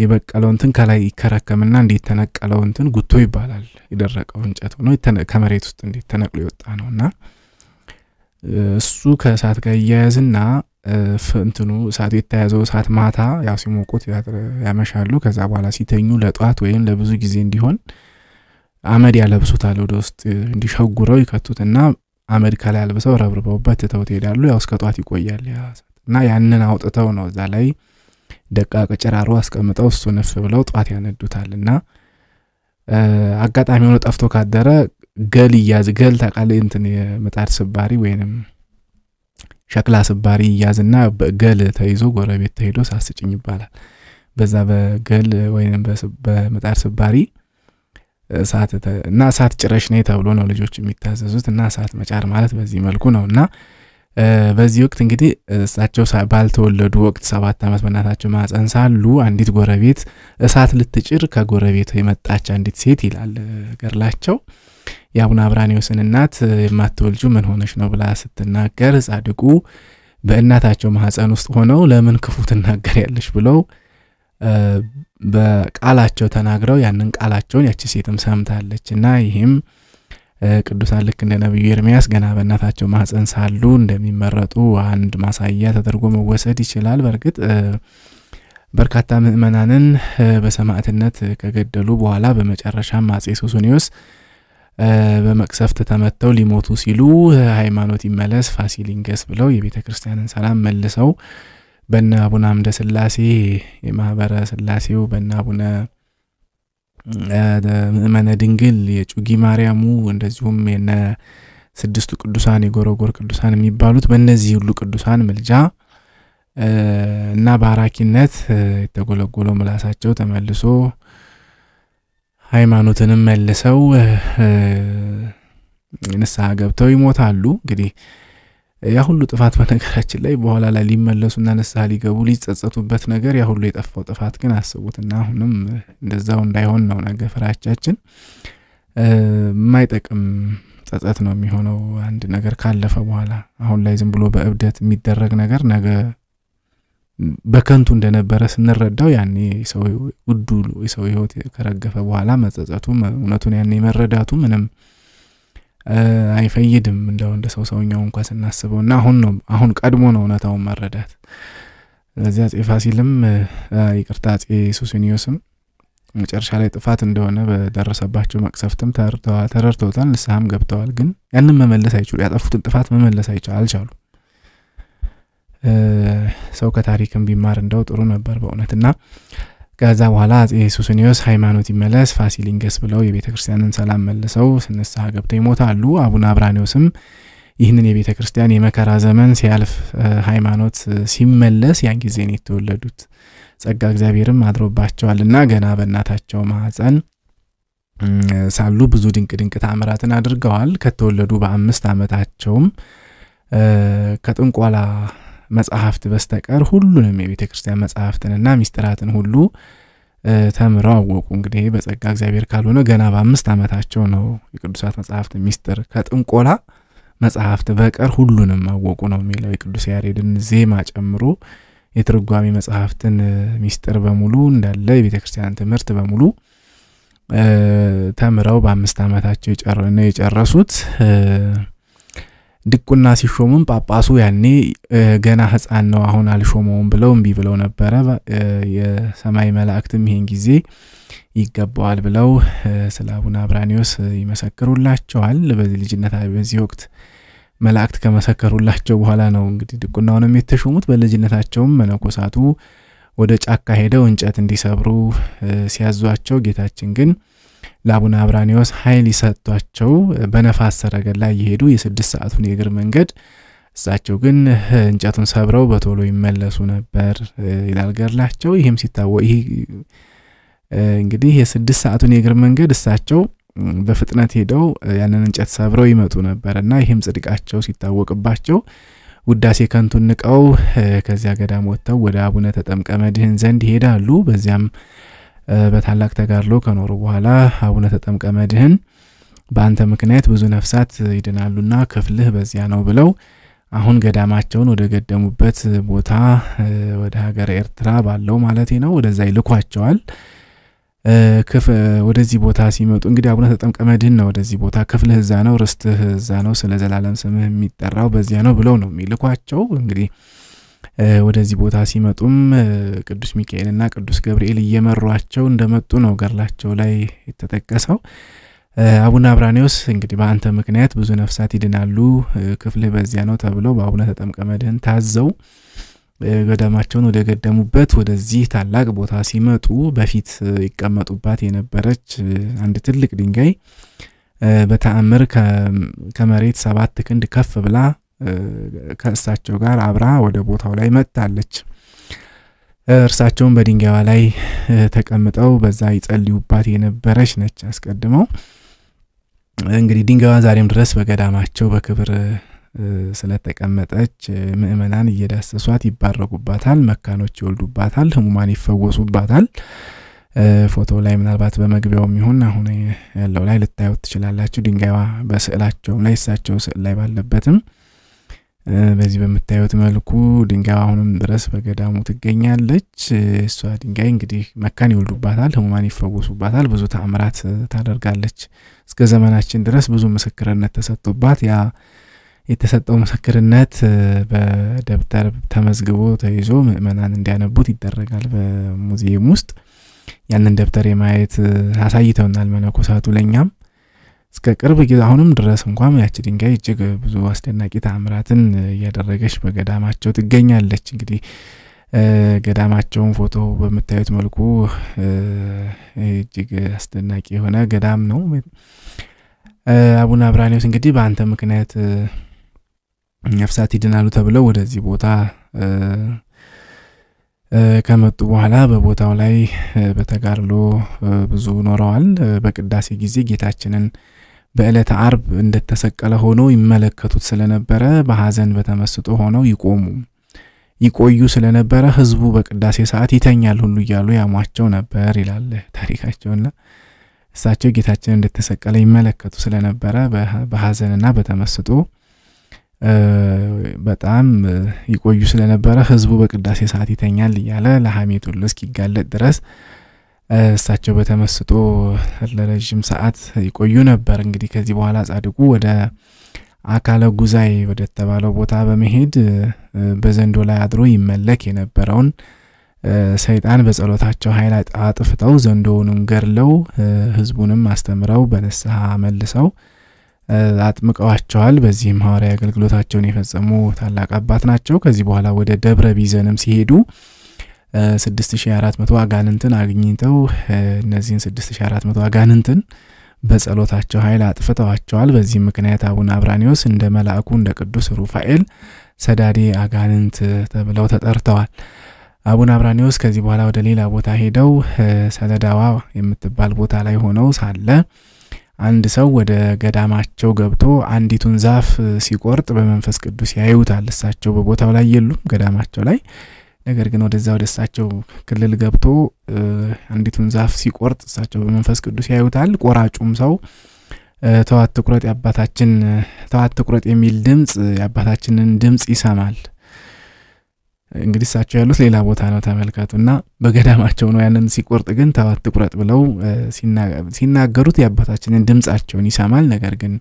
A: የበቀለው እንትን ከላይ ይከረከምና እንዴት የተነቀለው እንትን ጉቶ ይባላል። የደረቀው እንጨት ሆኖ ከመሬት ውስጥ እንዴት ተነቅሎ የወጣ ነው እና እሱ ከእሳት ጋር እያያዝና እንትኑ እሳቱ የተያዘው እሳት ማታ ያው ሲሞቁት ያመሻሉ። ከዛ በኋላ ሲተኙ ለጧት ወይም ለብዙ ጊዜ እንዲሆን አመድ ያለብሱታል። ወደ ውስጥ እንዲሸጉረው ይከቱትና አመድ ከላይ አልብሰው ረብርበውበት ትተው ትሄዳሉ። ያው እስከ ጧት ይቆያል እና ያንን አውጥተው ነው እዛ ላይ ደቃቅ ጭራሮ አስቀምጠው እሱ ንፍ ብለው ጧት ያነዱታል እና አጋጣሚ ሆኖ ጠፍቶ ካደረ ገል እያዝ ገል ታውቃለህ? እንትን የምጣድ ስባሪ ወይንም ሸክላ ስባሪ እያዝና በገል ተይዞ ጎረቤት ተሄዶ ሳስጭኝ ይባላል። በዛ በገል ወይም በምጣድ ስባሪ እሳት እና እሳት ጭረሽ ነይ ተብሎ ነው ልጆች የሚታዘዙት እና እሳት መጫር ማለት በዚህ መልኩ ነው እና በዚህ ወቅት እንግዲህ እሳቸው ባልተወለዱ ወቅት ሰባት ዓመት በእናታቸው ማፀን ሳሉ አንዲት ጎረቤት እሳት ልትጭር ከጎረቤቱ የመጣች አንዲት ሴት ይላል ገርላቸው የአቡነ አብራኒዎስን እናት የማትወልጁ ምን ሆነች ነው ብላ ስትናገር ጻድቁ በእናታቸው ማህፀን ውስጥ ሆነው ለምን ክፉ ትናገር ያለች ብለው በቃላቸው ተናግረው ያንን ቃላቸውን ያቺ ሴትም ሰምታለች እና ይህም ቅዱሳን ልክ እንደ ነቢዩ ኤርሚያስ ገና በእናታቸው ማህፀን ሳሉ እንደሚመረጡ አንድ ማሳያ ተደርጎ መወሰድ ይችላል። በእርግጥ በርካታ ምዕመናንን በሰማዕትነት ከገደሉ በኋላ በመጨረሻም አፄ ሱሱኒዮስ በመቅሰፍት ተመተው ሊሞቱ ሲሉ ሃይማኖት ይመለስ ፋሲል ይንገስ ብለው የቤተ ክርስቲያንን ሰላም መልሰው በነ አቡነ አምደ ስላሴ የማህበረ ስላሴው በነ አቡነ ምእመነ ድንግል የጩጊ ማርያሙ እንደዚሁም የነ ስድስቱ ቅዱሳን የጎረጎር ቅዱሳን የሚባሉት በእነዚህ ሁሉ ቅዱሳን ምልጃ እና ባራኪነት የተጎለጎለው ምላሳቸው ተመልሶ ሃይማኖትንም መልሰው ንስሐ ገብተው ይሞታሉ እንግዲህ ያ ሁሉ ጥፋት በነገራችን ላይ በኋላ ላይ ሊመለሱና ንስሐ ሊገቡ ሊጸጸቱበት ነገር ያ ሁሉ የጠፋው ጥፋት ግን አስቡትና አሁንም እንደዛው እንዳይሆን ነው ነገ ፍራቻችን። የማይጠቅም ጸጸት ነው የሚሆነው አንድ ነገር ካለፈ በኋላ። አሁን ላይ ዝም ብሎ በእብደት የሚደረግ ነገር ነገ በከንቱ እንደነበረ ስንረዳው ያኔ ውዱ የሰው ህይወት ከረገፈ በኋላ መጸጸቱ እውነቱን ያኔ መረዳቱ ምንም አይፈይድም እንደው እንደ ሰው ሰውኛው እንኳ ስናስበው እና አሁን ነው አሁን ቀድሞ ነው እውነታውን መረዳት። ስለዚህ አፄ ፋሲልም ይቅርታ አፄ ሱስኒዮስም መጨረሻ ላይ ጥፋት እንደሆነ በደረሰባቸው መቅሰፍትም ተረድተውታል፣ ንስሐም ገብተዋል። ግን ያንን መመለስ አይችሉ ያጠፉትን ጥፋት መመለስ አልቻሉ። ሰው ከታሪክም ቢማር እንደው ጥሩ ነበር በእውነት እና ከዛ በኋላ አጼ ሱስንዮስ ሃይማኖት ይመለስ ፋሲሊንገስ ብለው የቤተ ክርስቲያንን ሰላም መልሰው ስንስሐ ገብተው ይሞታሉ። አቡነ አብራኒዎስም ይህንን የቤተ ክርስቲያን የመከራ ዘመን ሲያልፍ ሃይማኖት ሲመለስ ያን ጊዜ ነው የተወለዱት። ጸጋ እግዚአብሔርም አድሮባቸዋልና ገና በእናታቸው ማህፀን ሳሉ ብዙ ድንቅ ድንቅ ታምራትን አድርገዋል። ከተወለዱ በአምስት ዓመታቸውም ከጥንቆላ መጽሐፍት በስተቀር ሁሉንም የቤተ ክርስቲያን መጽሐፍትንና ሚስጥራትን ሁሉ ተምረው አወቁ። እንግዲህ በጸጋ እግዚአብሔር ካልሆነ ገና በአምስት ዓመታቸው ነው የቅዱሳት መጽሐፍት ሚስጥር ከጥንቆላ መጽሐፍት በቀር ሁሉንም አወቁ ነው የሚለው የቅዱስ ያሬድን ዜማ ጨምሮ የትርጓሜ መጽሐፍትን ሚስጥር በሙሉ እንዳለ የቤተ ክርስቲያን ትምህርት በሙሉ ተምረው በአምስት ዓመታቸው የጨረሱት ድቁና ሲሾምም ጳጳሱ ያኔ ገና ህፃን ነው፣ አሁን አልሾመውም ብለው እምቢ ብለው ነበረ። የሰማይ መላእክትም ይሄን ጊዜ ይገባዋል ብለው ስለ አቡነ አብራኒዎስ ይመሰክሩላቸዋል። በዚህ ልጅነት በዚህ ወቅት መላእክት ከመሰከሩላቸው በኋላ ነው እንግዲህ ድቁናውንም የተሾሙት። በልጅነታቸውም መነኮሳቱ ወደ ጫካ ሄደው እንጨት እንዲሰብሩ ሲያዟቸው ጌታችን ግን ለአቡነ አብራኒዎስ ኃይል ይሰጧቸው በነፋስ ሰረገላ እየሄዱ የስድስት ሰዓቱን የእግር መንገድ እሳቸው ግን እንጨቱን ሰብረው በቶሎ ይመለሱ ነበር ይላል ገድላቸው። ይህም ሲታወ ይህ እንግዲህ የስድስት ሰዓቱን የእግር መንገድ እሳቸው በፍጥነት ሄደው ያንን እንጨት ሰብረው ይመጡ ነበር እና ይህም ጽድቃቸው ሲታወቅባቸው ውዳሴ ከንቱን ንቀው ከዚያ ገዳም ወጥተው ወደ አቡነ ተጠምቀ ዘንድ ይሄዳሉ። በዚያም በታላቅ ተጋድሎ ከኖሩ በኋላ አቡነ ተጠምቀ መድህን በአንተ ምክንያት ብዙ ነፍሳት ይድናሉና ክፍልህ በዚያ ነው ብለው አሁን ገዳማቸውን ወደ ገደሙበት ቦታ ወደ ሀገር ኤርትራ ባለው ማለት ነው ወደዛ ይልኳቸዋል። ወደዚህ ቦታ ሲመጡ እንግዲህ አቡነ ተጠምቀ መድህን ነው ወደዚህ ቦታ ክፍልህ እዛ ነው፣ ርስትህ እዛ ነው፣ ስለ ዘላለም ስምህ የሚጠራው በዚያ ነው ብለው ነው የሚልኳቸው እንግዲህ ወደዚህ ቦታ ሲመጡም ቅዱስ ሚካኤልና ቅዱስ ገብርኤል እየመሯቸው እንደመጡ ነው ገድላቸው ላይ የተጠቀሰው። አቡነ አብራኔዎስ እንግዲህ በአንተ ምክንያት ብዙ ነፍሳት ይድናሉ፣ ክፍልህ በዚያ ነው ተብለው በአቡነ ተጠምቀ መድህን ታዘው ገዳማቸውን ወደ ገደሙበት ወደዚህ ታላቅ ቦታ ሲመጡ በፊት ይቀመጡባት የነበረች አንድ ትልቅ ድንጋይ በተአምር ከመሬት ሰባት ክንድ ከፍ ብላ ከእሳቸው ጋር አብራ ወደ ቦታው ላይ መጥታለች። እርሳቸውን በድንጋይዋ ላይ ተቀምጠው በዛ ይጸልዩባት የነበረች ነች። አስቀድመው እንግዲህ ድንጋይዋ ዛሬም ድረስ በገዳማቸው በክብር ስለተቀመጠች ምእመናን እየዳሰሷት ይባረጉባታል መካኖች ይወልዱባታል፣ ህሙማን ይፈወሱባታል። ፎቶ ላይ ምናልባት በመግቢያው የሚሆን አሁን ያለው ላይ ልታዩት ትችላላችሁ። ድንጋይዋ በስዕላቸውም ላይ እሳቸው ስዕል ላይ ባለበትም በዚህ በምታዩት መልኩ ድንጋይ አሁንም ድረስ በገዳሙ ትገኛለች። እሷ ድንጋይ እንግዲህ መካን ይወልዱባታል፣ ህሙማን ይፈወሱባታል፣ ብዙ ተአምራት ታደርጋለች። እስከ ዘመናችን ድረስ ብዙ ምስክርነት ተሰጥቶባት ያ የተሰጠው ምስክርነት በደብተር ተመዝግቦ ተይዞ ምእመናን እንዲያነቡት ይደረጋል በሙዚየም ውስጥ። ያንን ደብተር የማየት አሳይተውናል መነኮሳቱ ለእኛም እስከ ቅርብ ጊዜ አሁንም ድረስ እንኳን ያቺ ድንጋይ እጅግ ብዙ አስደናቂ ታምራትን እያደረገች በገዳማቸው ትገኛለች። እንግዲህ ገዳማቸውን ፎቶ በምታዩት መልኩ እጅግ አስደናቂ የሆነ ገዳም ነው። አቡነ አብራኔዎስ እንግዲህ በአንተ ምክንያት ነፍሳት ይድናሉ ተብለው ወደዚህ ቦታ ከመጡ በኋላ በቦታው ላይ በተጋድሎ ብዙ ኖረዋል። በቅዳሴ ጊዜ ጌታችንን በዕለተ አርብ እንደተሰቀለ ሆኖ ይመለከቱት ስለነበረ በሐዘን በተመስጦ ሆነው ይቆሙ ይቆዩ ስለነበረ ህዝቡ በቅዳሴ ሰዓት ይተኛል ሁሉ እያሉ ያሟቸው ነበር ይላል ታሪካቸውና እሳቸው ጌታችን እንደተሰቀለ ይመለከቱ ስለነበረ በሐዘንና በተመስጦ በጣም ይቆዩ ስለነበረ ህዝቡ በቅዳሴ ሰዓት ይተኛል እያለ ለሐሜቱ ሁሉ እስኪጋለጥ ድረስ እሳቸው በተመስጦ ለረዥም ሰዓት ይቆዩ ነበር። እንግዲህ ከዚህ በኋላ ጻድቁ ወደ አካለ ጉዛይ ወደተባለው ቦታ በመሄድ በዘንዶ ላይ አድሮ ይመለክ የነበረውን ሰይጣን በጸሎታቸው ኃይል አጥፍተው ዘንዶውንም ገድለው ህዝቡንም አስተምረው በንስሐ መልሰው አጥምቀዋቸዋል። በዚህም ሐዋርያዊ አገልግሎታቸውን የፈጸሙ ታላቅ አባት ናቸው። ከዚህ በኋላ ወደ ደብረ ቢዘንም ሲሄዱ 6400 አጋንንትን አግኝተው እነዚህን 6400 አጋንንትን በጸሎታቸው ኃይል አጥፍተዋቸዋል። በዚህም ምክንያት አቡነ አብራኒዎስ እንደ መልአኩ እንደ ቅዱስ ሩፋኤል ሰዳዴ አጋንንት ተብለው ተጠርተዋል። አቡነ አብራኒዎስ ከዚህ በኋላ ወደ ሌላ ቦታ ሄደው ሰለዳዋ የምትባል ቦታ ላይ ሆነው ሳለ አንድ ሰው ወደ ገዳማቸው ገብቶ አንዲቱን ዛፍ ሲቆርጥ በመንፈስ ቅዱስ ያዩታል። እሳቸው በቦታው ላይ የሉም ገዳማቸው ላይ ነገር ግን ወደዛ ወደ እሳቸው ክልል ገብቶ አንዲቱን ዛፍ ሲቆርጥ እሳቸው በመንፈስ ቅዱስ ያዩታል። ቆራጩም ሰው ተዋት ትቁረጥ የአባታችን ተዋት ትቁረጥ የሚል ድምፅ የአባታችንን ድምፅ ይሰማል። እንግዲህ እሳቸው ያሉት ሌላ ቦታ ነው ተመልከቱ እና በገዳማቸው ነው ያንን ሲቆርጥ ግን ተዋት ትቁረጥ ብለው ሲናገሩት የአባታችንን ድምፃቸውን ይሰማል። ነገር ግን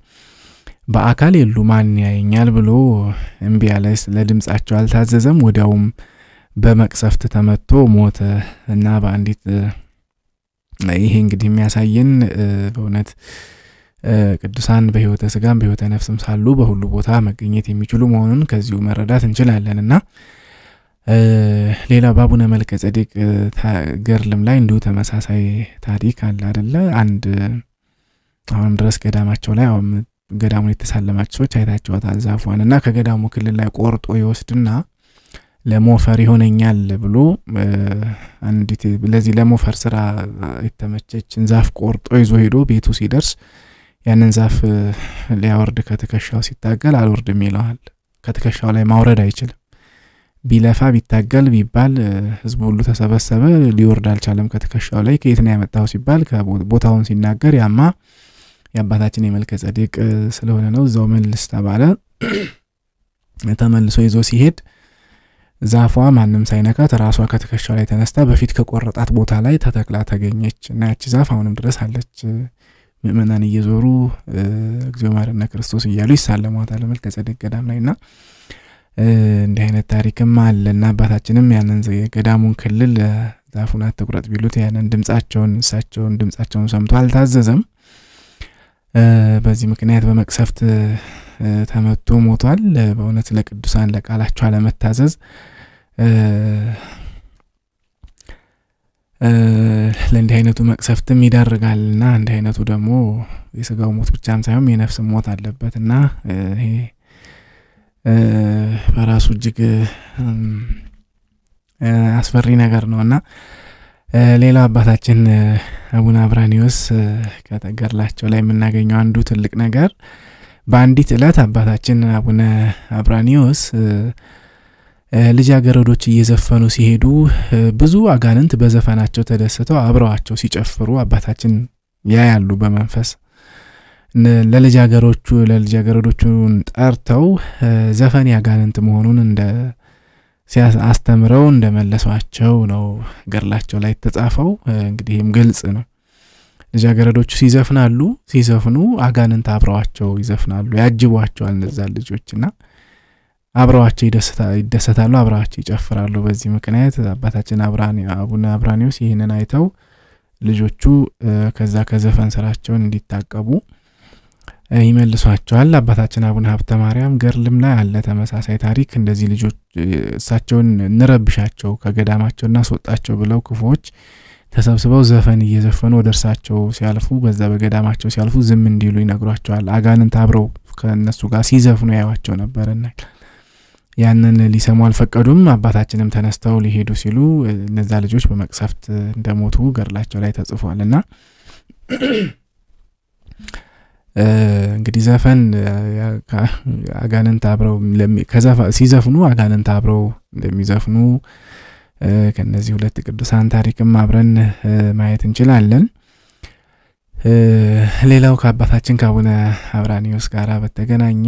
A: በአካል የሉ ማን ያየኛል ብሎ እምቢ ያለ ለድምፃቸው አልታዘዘም። ወዲያውም በመቅሰፍት ተመቶ ሞተ እና በአንዲት ይሄ እንግዲህ የሚያሳየን በእውነት ቅዱሳን በህይወተ ስጋም በህይወተ ነፍስም ሳሉ በሁሉ ቦታ መገኘት የሚችሉ መሆኑን ከዚሁ መረዳት እንችላለን እና ሌላ በአቡነ መልከ ጼዴቅ ገርልም ላይ እንዲሁ ተመሳሳይ ታሪክ አለ አደለ? አንድ አሁንም ድረስ ገዳማቸው ላይ ገዳሙን የተሳለማቸው ሰዎች አይታቸዋታል እና ከገዳሙ ክልል ላይ ቆርጦ ይወስድና ለሞፈር ይሆነኛል ብሎ አንዲት ለዚህ ለሞፈር ስራ የተመቸችን ዛፍ ቆርጦ ይዞ ሄዶ ቤቱ ሲደርስ ያንን ዛፍ ሊያወርድ ከትከሻው ሲታገል አልወርድም ይለዋል። ከትከሻው ላይ ማውረድ አይችልም። ቢለፋ ቢታገል ቢባል ህዝቡ ሁሉ ተሰበሰበ። ሊወርድ አልቻለም ከትከሻው ላይ። ከየት ነው ያመጣው ሲባል ቦታውን ሲናገር ያማ የአባታችን የመልከ ጸዴቅ ስለሆነ ነው እዛው መልስ ተባለ። ተመልሶ ይዞ ሲሄድ ዛፏ ማንም ሳይነካት ራሷ ከትከሻው ላይ ተነስታ በፊት ከቆረጣት ቦታ ላይ ተተክላ ተገኘች እና ያቺ ዛፍ አሁንም ድረስ አለች። ምእመናን እየዞሩ እግዚኦ ማረነ ክርስቶስ እያሉ ይሳለሟታል መልከጼዴቅ ገዳም ላይ እና እንዲህ አይነት ታሪክም አለ እና አባታችንም ያንን የገዳሙን ክልል ዛፉን አትቁረጥ ቢሉት ያንን ድምጻቸውን እሳቸውን ድምጻቸውን ሰምቶ አልታዘዘም። በዚህ ምክንያት በመቅሰፍት ተመቶ ሞቷል። በእውነት ለቅዱሳን ለቃላቸው አለመታዘዝ ለእንዲህ አይነቱ መቅሰፍትም ይዳርጋል እና እንዲህ አይነቱ ደግሞ የስጋው ሞት ብቻም ሳይሆን የነፍስ ሞት አለበት እና ይሄ በራሱ እጅግ አስፈሪ ነገር ነው እና ሌላው አባታችን አቡነ አብራኒዎስ ከተገርላቸው ላይ የምናገኘው አንዱ ትልቅ ነገር በአንዲት ዕለት አባታችን አቡነ አብራኒዎስ ልጃገረዶች እየዘፈኑ ሲሄዱ ብዙ አጋንንት በዘፈናቸው ተደስተው አብረዋቸው ሲጨፍሩ አባታችን ያያሉ በመንፈስ ለልጃገሮቹ ለልጃገረዶቹን ጠርተው ዘፈን ያጋንንት መሆኑን እንደ አስተምረው እንደመለሷቸው ነው ገድላቸው ላይ ተጻፈው። እንግዲህም ግልጽ ነው። ልጃገረዶቹ ሲዘፍናሉ ሲዘፍኑ አጋንንት አብረዋቸው ይዘፍናሉ፣ ያጅቧቸዋል እነዛ ልጆች ልጆችና አብረዋቸው ይደሰታሉ፣ አብረዋቸው ይጨፍራሉ። በዚህ ምክንያት አባታችን አቡነ አብራኒዎስ ይህንን አይተው ልጆቹ ከዛ ከዘፈን ስራቸውን እንዲታቀቡ ይመልሷቸዋል። አባታችን አቡነ ሀብተ ማርያም ገርልም ላይ አለ ተመሳሳይ ታሪክ። እንደዚህ ልጆች እሳቸውን እንረብሻቸው ከገዳማቸው እናስወጣቸው ብለው ክፉዎች ተሰብስበው ዘፈን እየዘፈኑ ወደ እርሳቸው ሲያልፉ በዛ በገዳማቸው ሲያልፉ ዝም እንዲሉ ይነግሯቸዋል። አጋንንት አብረው ከእነሱ ጋር ሲዘፍኑ ያዩዋቸው ነበርናል። ያንን ሊሰሙ አልፈቀዱም። አባታችንም ተነስተው ሊሄዱ ሲሉ እነዛ ልጆች በመቅሰፍት እንደሞቱ ገድላቸው ላይ ተጽፏል እና እንግዲህ ዘፈን አጋንንት አብረው ሲዘፍኑ አጋንንት አብረው እንደሚዘፍኑ ከነዚህ ሁለት ቅዱሳን ታሪክም አብረን ማየት እንችላለን። ሌላው ከአባታችን ከአቡነ አብራኒዮስ ጋር በተገናኘ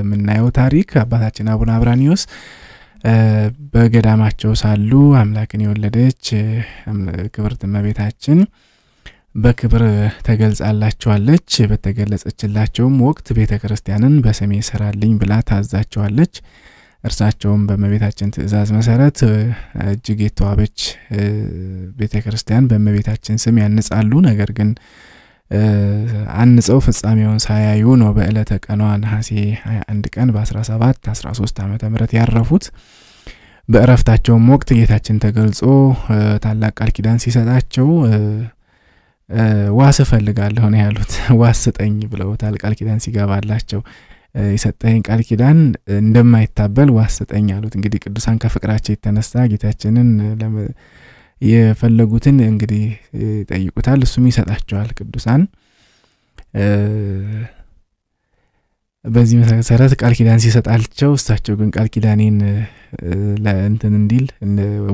A: የምናየው ታሪክ አባታችን አቡነ አብራኒዮስ በገዳማቸው ሳሉ አምላክን የወለደች ክብርት እመቤታችን በክብር ተገልጻላቸዋለች። በተገለጸችላቸውም ወቅት ቤተ ክርስቲያንን በስሜ ስራልኝ ብላ ታዛቸዋለች። እርሳቸውም በእመቤታችን ትእዛዝ መሰረት እጅግ የተዋበች ቤተ ክርስቲያን በእመቤታችን ስም ያንጻሉ። ነገር ግን አንጸው ፍጻሜውን ሳያዩ ነው በዕለተ ቀኗ ነሐሴ 21 ቀን በ17 13 ዓ ም ያረፉት። በእረፍታቸውም ወቅት ጌታችን ተገልጾ ታላቅ ቃል ኪዳን ሲሰጣቸው ዋስ እፈልጋለሁ ነው ያሉት። ዋስ ስጠኝ ብለውታል። ቃል ኪዳን ሲገባላቸው የሰጠኝ ቃል ኪዳን እንደማይታበል ዋስ ስጠኝ አሉት። እንግዲህ ቅዱሳን ከፍቅራቸው የተነሳ ጌታችንን የፈለጉትን እንግዲህ ይጠይቁታል፣ እሱም ይሰጣቸዋል። ቅዱሳን በዚህ መሰረት ቃል ኪዳን ሲሰጣቸው፣ እሳቸው ግን ቃል ኪዳኔን ለእንትን እንዲል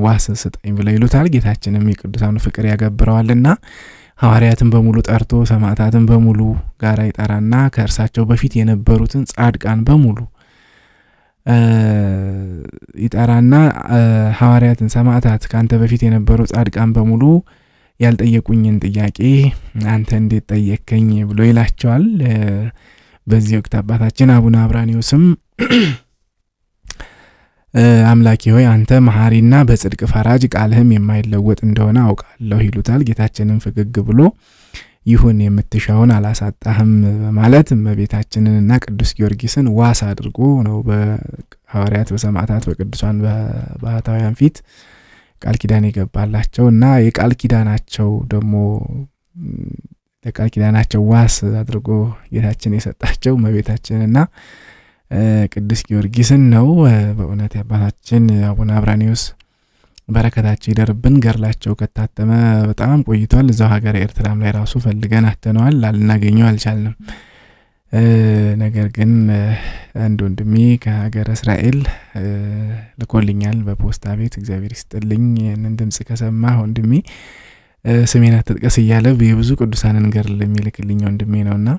A: ዋስ ስጠኝ ብለው ይሉታል። ጌታችንም የቅዱሳኑ ፍቅር ያገብረዋልና ሐዋርያትን በሙሉ ጠርቶ ሰማዕታትን በሙሉ ጋራ ይጠራና ከእርሳቸው በፊት የነበሩትን ጻድቃን በሙሉ ይጠራና ሐዋርያትን፣ ሰማዕታት ከአንተ በፊት የነበሩ ጻድቃን በሙሉ ያልጠየቁኝን ጥያቄ አንተ እንዴት ጠየቅከኝ ብሎ ይላቸዋል። በዚህ ወቅት አባታችን አቡነ አብራኒዮስም አምላኪ ሆይ አንተ መሐሪና በጽድቅ ፈራጅ ቃልህም የማይለወጥ እንደሆነ አውቃለሁ ይሉታል። ጌታችንም ፈገግ ብሎ ይሁን የምትሻውን አላሳጣህም በማለት እመቤታችንንና ቅዱስ ጊዮርጊስን ዋስ አድርጎ ነው በሐዋርያት በሰማዕታት በቅዱሳን ባህታውያን ፊት ቃል ኪዳን የገባላቸው እና የቃል ኪዳናቸው ደግሞ ለቃል ኪዳናቸው ዋስ አድርጎ ጌታችን የሰጣቸው እመቤታችንና ቅዱስ ጊዮርጊስን ነው። በእውነት አባታችን አቡነ አብራኒዎስ በረከታቸው ይደርብን። ገርላቸው ከታተመ በጣም ቆይቷል። እዛው ሀገር ኤርትራም ላይ ራሱ ፈልገን አተነዋል፣ አልናገኘው አልቻልንም። ነገር ግን አንድ ወንድሜ ከሀገር እስራኤል ልኮልኛል በፖስታ ቤት። እግዚአብሔር ይስጥልኝ። ይህንን ድምፅ ከሰማ ወንድሜ ስሜን አትጥቀስ እያለ የብዙ ቅዱሳንን ገርል የሚልክልኝ ወንድሜ ነውና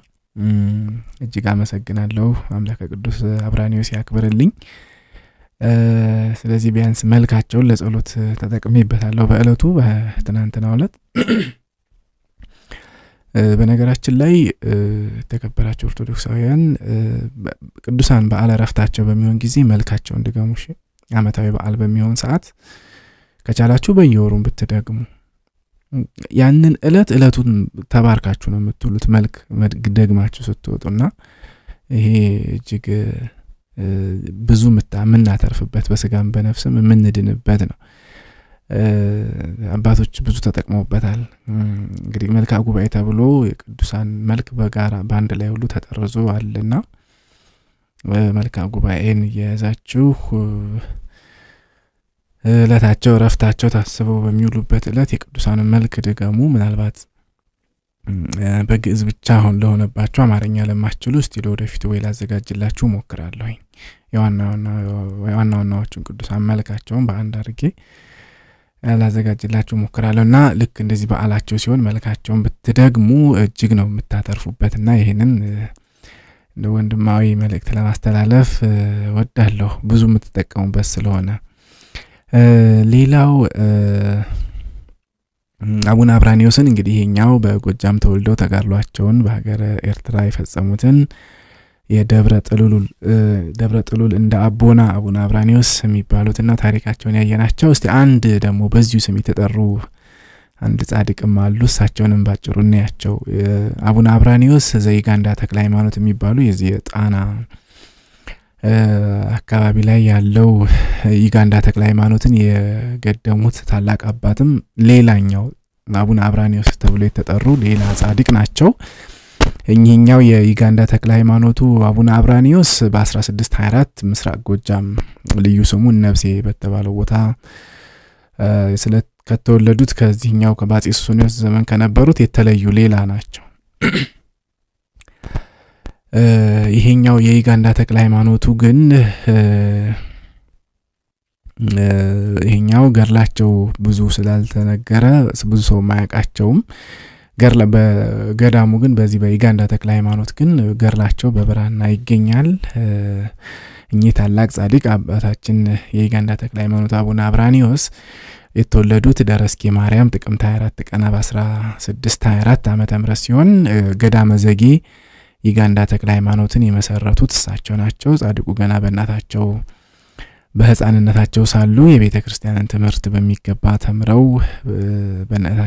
A: እጅግ አመሰግናለሁ። አምላከ ቅዱስ አብራኒዎስ ያክብርልኝ። ስለዚህ ቢያንስ መልካቸውን ለጸሎት ተጠቅሜበታለሁ በእለቱ በትናንትና ዕለት በነገራችን ላይ የተከበራቸው ኦርቶዶክሳውያን ቅዱሳን በዓለ ረፍታቸው በሚሆን ጊዜ መልካቸውን ድገሙ አመታዊ በዓል በሚሆን ሰዓት ከቻላችሁ በየወሩን ብትደግሙ ያንን እለት እለቱን ተባርካችሁ ነው የምትሉት መልክ ደግማችሁ ስትወጡና ይሄ እጅግ ብዙ የምናተርፍበት በስጋም በነፍስም የምንድንበት ነው። አባቶች ብዙ ተጠቅመውበታል። እንግዲህ መልካ ጉባኤ ተብሎ የቅዱሳን መልክ በጋራ በአንድ ላይ ሁሉ ተጠርዞ አለና መልካ ጉባኤን እየያዛችሁ እለታቸው እረፍታቸው ታስበው በሚውሉበት እለት የቅዱሳንን መልክ ድገሙ። ምናልባት በግዕዝ ብቻ አሁን ለሆነባችሁ አማርኛ ለማችሉ ስቲሎ ወደፊት ወይ ላዘጋጅላችሁ ሞክራለሁኝ። የዋና ዋናዎቹን ቅዱሳን መልካቸውን በአንድ አድርጌ ላዘጋጅላችሁ ሞክራለሁ እና ልክ እንደዚህ በዓላቸው ሲሆን መልካቸውን ብትደግሙ እጅግ ነው የምታተርፉበት እና ይህንን እንደ ወንድማዊ መልእክት ለማስተላለፍ ወዳለሁ ብዙ የምትጠቀሙበት ስለሆነ ሌላው አቡነ አብራኒዮስን እንግዲህ ይሄኛው በጎጃም ተወልደው ተጋድሏቸውን በሀገረ ኤርትራ የፈጸሙትን የደብረ ጥሉል ደብረ ጥሉል እንደ አቦና አቡነ አብራኒዎስ የሚባሉትና ታሪካቸውን ያየናቸው። እስቲ አንድ ደግሞ በዚሁ ስም የተጠሩ አንድ ጻድቅም አሉ። እሳቸውንም ባጭሩ እናያቸው። አቡነ አብራኒዮስ ዘይጋንዳ ተክለ ሃይማኖት የሚባሉ የዚህ የጣና አካባቢ ላይ ያለው ኢጋንዳ ተክለ ሃይማኖትን የገደሙት ታላቅ አባትም ሌላኛው አቡነ አብራኒዎስ ተብሎ የተጠሩ ሌላ ጻድቅ ናቸው። እኚህኛው የኢጋንዳ ተክለ ሃይማኖቱ አቡነ አብራኒዎስ በ1624 ምስራቅ ጎጃም ልዩ ስሙ ነብሴ በተባለው ቦታ ስለ ከተወለዱት ከዚህኛው ከአፄ ሱስንዮስ ዘመን ከነበሩት የተለዩ ሌላ ናቸው። ይሄኛው የዩጋንዳ ተክለ ሃይማኖቱ ግን ይሄኛው ገድላቸው ብዙ ስላልተነገረ ብዙ ሰው ማያውቃቸውም። ገርላ በገዳሙ ግን በዚህ በዩጋንዳ ተክለ ሃይማኖት ግን ገርላቸው በብራና ይገኛል። እኚህ ታላቅ ጻድቅ አባታችን የዩጋንዳ ተክለ ሃይማኖት አቡነ አብራኒዎስ የተወለዱት ደረስኬ ማርያም ጥቅምት 24 ቀን በ1624 ዓ ም ሲሆን ገዳመ ዘጌ ዩጋንዳ ተክለ ሃይማኖትን የመሰረቱት እሳቸው ናቸው። ጻድቁ ገና በእናታቸው በህፃንነታቸው ሳሉ የቤተ ክርስቲያንን ትምህርት በሚገባ ተምረው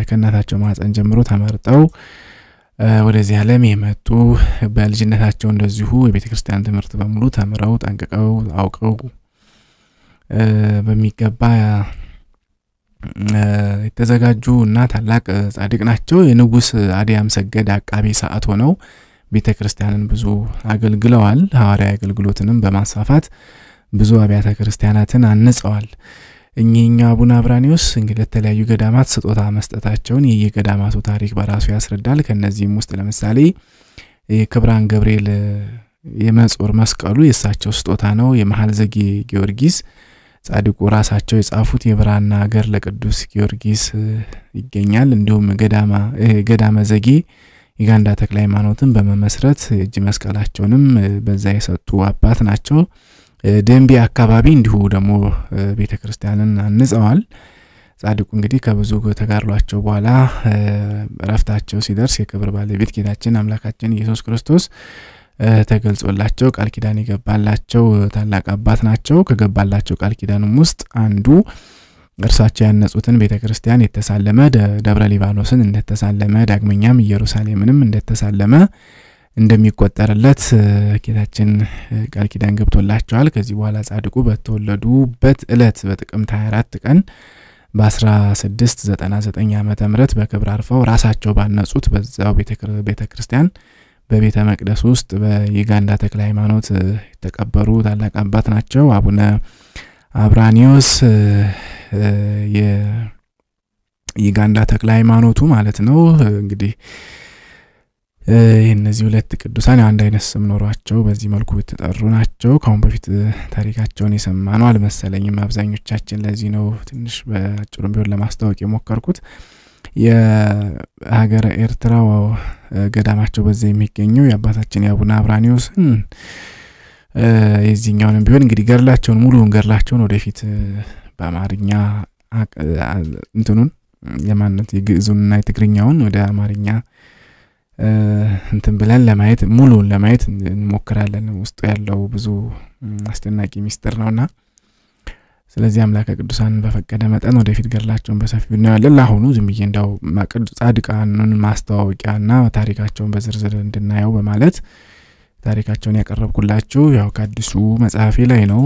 A: ከእናታቸው ማህፀን ጀምሮ ተመርጠው ወደዚህ ዓለም የመጡ በልጅነታቸው እንደዚሁ የቤተ ክርስቲያን ትምህርት በሙሉ ተምረው ጠንቅቀው አውቀው በሚገባ የተዘጋጁ እና ታላቅ ጻድቅ ናቸው። የንጉስ አዲያም ሰገድ አቃቤ ሰዓት ሆነው ቤተ ክርስቲያንን ብዙ አገልግለዋል። ሐዋርያዊ አገልግሎትንም በማስፋፋት ብዙ አብያተ ክርስቲያናትን አንጸዋል። እኚህኛ አቡነ አብራኒዎስ እንግዲህ ለተለያዩ ገዳማት ስጦታ መስጠታቸውን የየገዳማቱ ታሪክ በራሱ ያስረዳል። ከነዚህም ውስጥ ለምሳሌ የክብራን ገብርኤል የመጾር መስቀሉ የእሳቸው ስጦታ ነው። የመሀል ዘጌ ጊዮርጊስ ጻድቁ ራሳቸው የጻፉት የብራና አገር ለቅዱስ ጊዮርጊስ ይገኛል። እንዲሁም ገዳማ ዘጌ ዩጋንዳ ተክለ ሃይማኖትን በመመስረት እጅ መስቀላቸውንም በዛ የሰጡ አባት ናቸው። ደንቢ አካባቢ እንዲሁ ደግሞ ቤተ ክርስቲያንን አንጸዋል። ጻድቁ እንግዲህ ከብዙ ተጋድሏቸው በኋላ እረፍታቸው ሲደርስ የክብር ባለቤት ጌታችን አምላካችን ኢየሱስ ክርስቶስ ተገልጾላቸው ቃል ኪዳን የገባላቸው ታላቅ አባት ናቸው። ከገባላቸው ቃል ኪዳንም ውስጥ አንዱ እርሳቸው ያነጹትን ቤተ ክርስቲያን የተሳለመ ደብረ ሊባኖስን እንደተሳለመ ዳግመኛም ኢየሩሳሌምንም እንደተሳለመ እንደሚቆጠርለት ጌታችን ቃል ኪዳን ገብቶላቸዋል። ከዚህ በኋላ ጻድቁ በተወለዱበት ዕለት በጥቅምት 24 ቀን በ1699 ዓ ም በክብር አርፈው ራሳቸው ባነጹት በዛው ቤተ ክርስቲያን በቤተ መቅደስ ውስጥ በይጋንዳ ተክለ ሃይማኖት የተቀበሩ ታላቅ አባት ናቸው። አቡነ አብራኒዮስ የዩጋንዳ ተክለ ሃይማኖቱ ማለት ነው እንግዲህ እነዚህ ሁለት ቅዱሳን አንድ አይነት ስም ኖሯቸው በዚህ መልኩ የተጠሩ ናቸው። ከአሁን በፊት ታሪካቸውን የሰማ ነው አልመሰለኝም አብዛኞቻችን። ለዚህ ነው ትንሽ በአጭሩም ቢሆን ለማስታወቅ የሞከርኩት። የሀገረ ኤርትራ ገዳማቸው በዛ የሚገኘው የአባታችን የአቡነ አብራኒዎስን የዚህኛውንም ቢሆን እንግዲህ ገድላቸውን ሙሉውን ገድላቸውን ወደፊት በአማርኛ እንትኑን የማነት የግዕዙንና የትግርኛውን ወደ አማርኛ እንትን ብለን ለማየት ሙሉን ለማየት እንሞክራለን። ውስጡ ያለው ብዙ አስደናቂ ሚስጥር ነውና ስለዚህ አምላከ ቅዱሳን በፈቀደ መጠን ወደፊት ገድላቸውን በሰፊው እናያለን። ለአሁኑ ዝም ብዬ እንደው ጻድቃኑን ማስተዋወቂያና ታሪካቸውን በዝርዝር እንድናየው በማለት ታሪካቸውን ያቀረብኩላችሁ ያው ከአዲሱ መጽሐፌ ላይ ነው።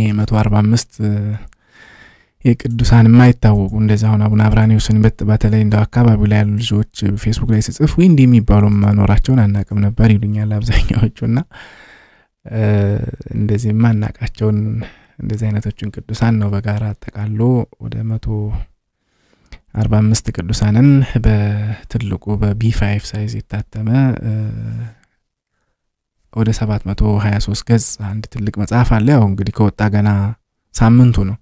A: ይህ መቶ አርባ አምስት የቅዱሳን የማይታወቁ እንደዚህ አሁን አቡነ አብራኒዎስን በተለይ እንደው አካባቢው ላይ ያሉ ልጆች ፌስቡክ ላይ ስጽፍ ወይ እንዲህ የሚባሉ መኖራቸውን አናቅም ነበር ይሉኛል አብዛኛዎቹ እና እንደዚህ የማናቃቸውን እንደዚህ አይነቶችን ቅዱሳን ነው በጋራ አጠቃሎ ወደ መቶ አርባ አምስት ቅዱሳንን በትልቁ በቢ ፋይቭ ሳይዝ የታተመ ወደ 723 ገጽ አንድ ትልቅ መጽሐፍ አለ። ያው እንግዲህ ከወጣ ገና ሳምንቱ ነው።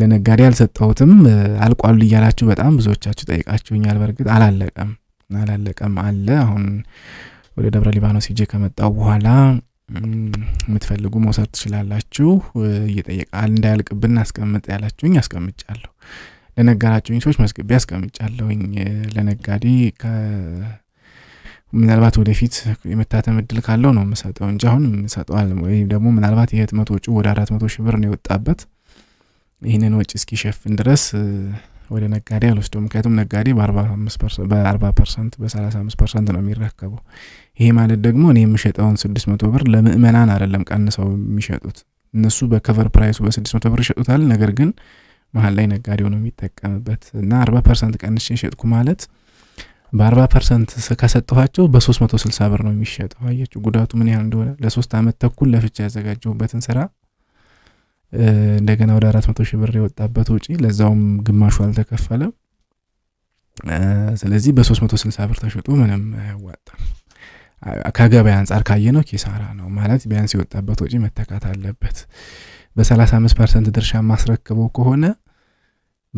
A: ለነጋዴ አልሰጠሁትም። አልቋሉ እያላችሁ በጣም ብዙዎቻችሁ ጠይቃችሁኛል። በእርግጥ አላለቀም አላለቀም አለ። አሁን ወደ ደብረ ሊባኖስ ሂጄ ከመጣው በኋላ የምትፈልጉ መውሰድ ትችላላችሁ። እየጠየቃል እንዳያልቅብን አስቀምጥ ያላችሁኝ አስቀምጫለሁ። ለነጋራችሁኝ ሰዎች መስግቤ አስቀምጫለሁኝ። ለነጋዴ ምናልባት ወደፊት የመታተም እድል ካለው ነው የምሰጠው እንጂ አሁን የምሰጠዋል ወይም ደግሞ ምናልባት የህትመት ወጪ ወደ አራት መቶ ሺህ ብር ነው የወጣበት ይህንን ወጪ እስኪሸፍን ድረስ ወደ ነጋዴ አልወስደው። ምክንያቱም ነጋዴ በአርባ ፐርሰንት በሰላሳ አምስት ፐርሰንት ነው የሚረከበው። ይሄ ማለት ደግሞ እኔ የምሸጠውን ስድስት መቶ ብር ለምእመናን አይደለም ቀንሰው የሚሸጡት እነሱ በከቨር ፕራይሱ በስድስት መቶ ብር ይሸጡታል። ነገር ግን መሀል ላይ ነጋዴው ነው የሚጠቀምበት እና አርባ ፐርሰንት ቀንሼ ሸጥኩ ማለት በአርባ ፐርሰንት ከሰጠኋቸው በሶስት መቶ ስልሳ ብር ነው የሚሸጠው። አያችሁ ጉዳቱ ምን ያህል እንደሆነ። ለሶስት አመት ተኩል ለፍቻ ያዘጋጀሁበትን ስራ እንደገና ወደ አራት መቶ ሺህ ብር የወጣበት ውጪ ለዛውም ግማሹ አልተከፈለም። ስለዚህ በሶስት መቶ ስልሳ ብር ተሸጦ ምንም አያዋጣም። ከገበያ አንጻር ካየነው ኪሳራ ነው ማለት ቢያንስ የወጣበት ወጪ መተካት አለበት በሰላሳ አምስት ፐርሰንት ድርሻ ማስረክበው ከሆነ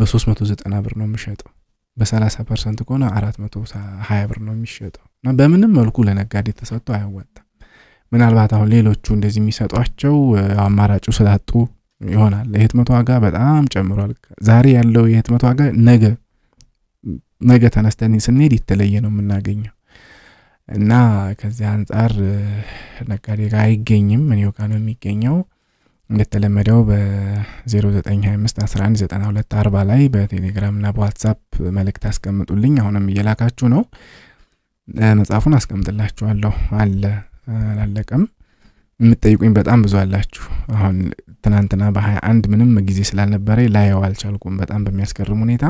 A: በ ዘጠና ብር ነው የምሸጠው። በ30 ፐርሰንት ከሆነ 420 ብር ነው የሚሸጠው እና በምንም መልኩ ለነጋዴ ተሰጥቶ አያዋጣም። ምናልባት አሁን ሌሎቹ እንደዚህ የሚሰጧቸው አማራጩ ስላጡ ይሆናል። የህትመት ዋጋ በጣም ጨምሯል። ዛሬ ያለው የህትመት ዋጋ ነገ ነገ ተነስተን ስንሄድ የተለየ ነው የምናገኘው እና ከዚህ አንጻር ነጋዴ ጋር አይገኝም። እኔው ጋር ነው የሚገኘው። እንደተለመደው በ0925 119240 ላይ በቴሌግራም እና በዋትሳፕ መልእክት አስቀምጡልኝ። አሁንም እየላካችሁ ነው። መጽሐፉን አስቀምጥላችኋለሁ። አለ አላለቀም። የምትጠይቁኝ በጣም ብዙ አላችሁ። አሁን ትናንትና በ21 ምንም ጊዜ ስላልነበረ ላየው አልቻልኩም። በጣም በሚያስገርም ሁኔታ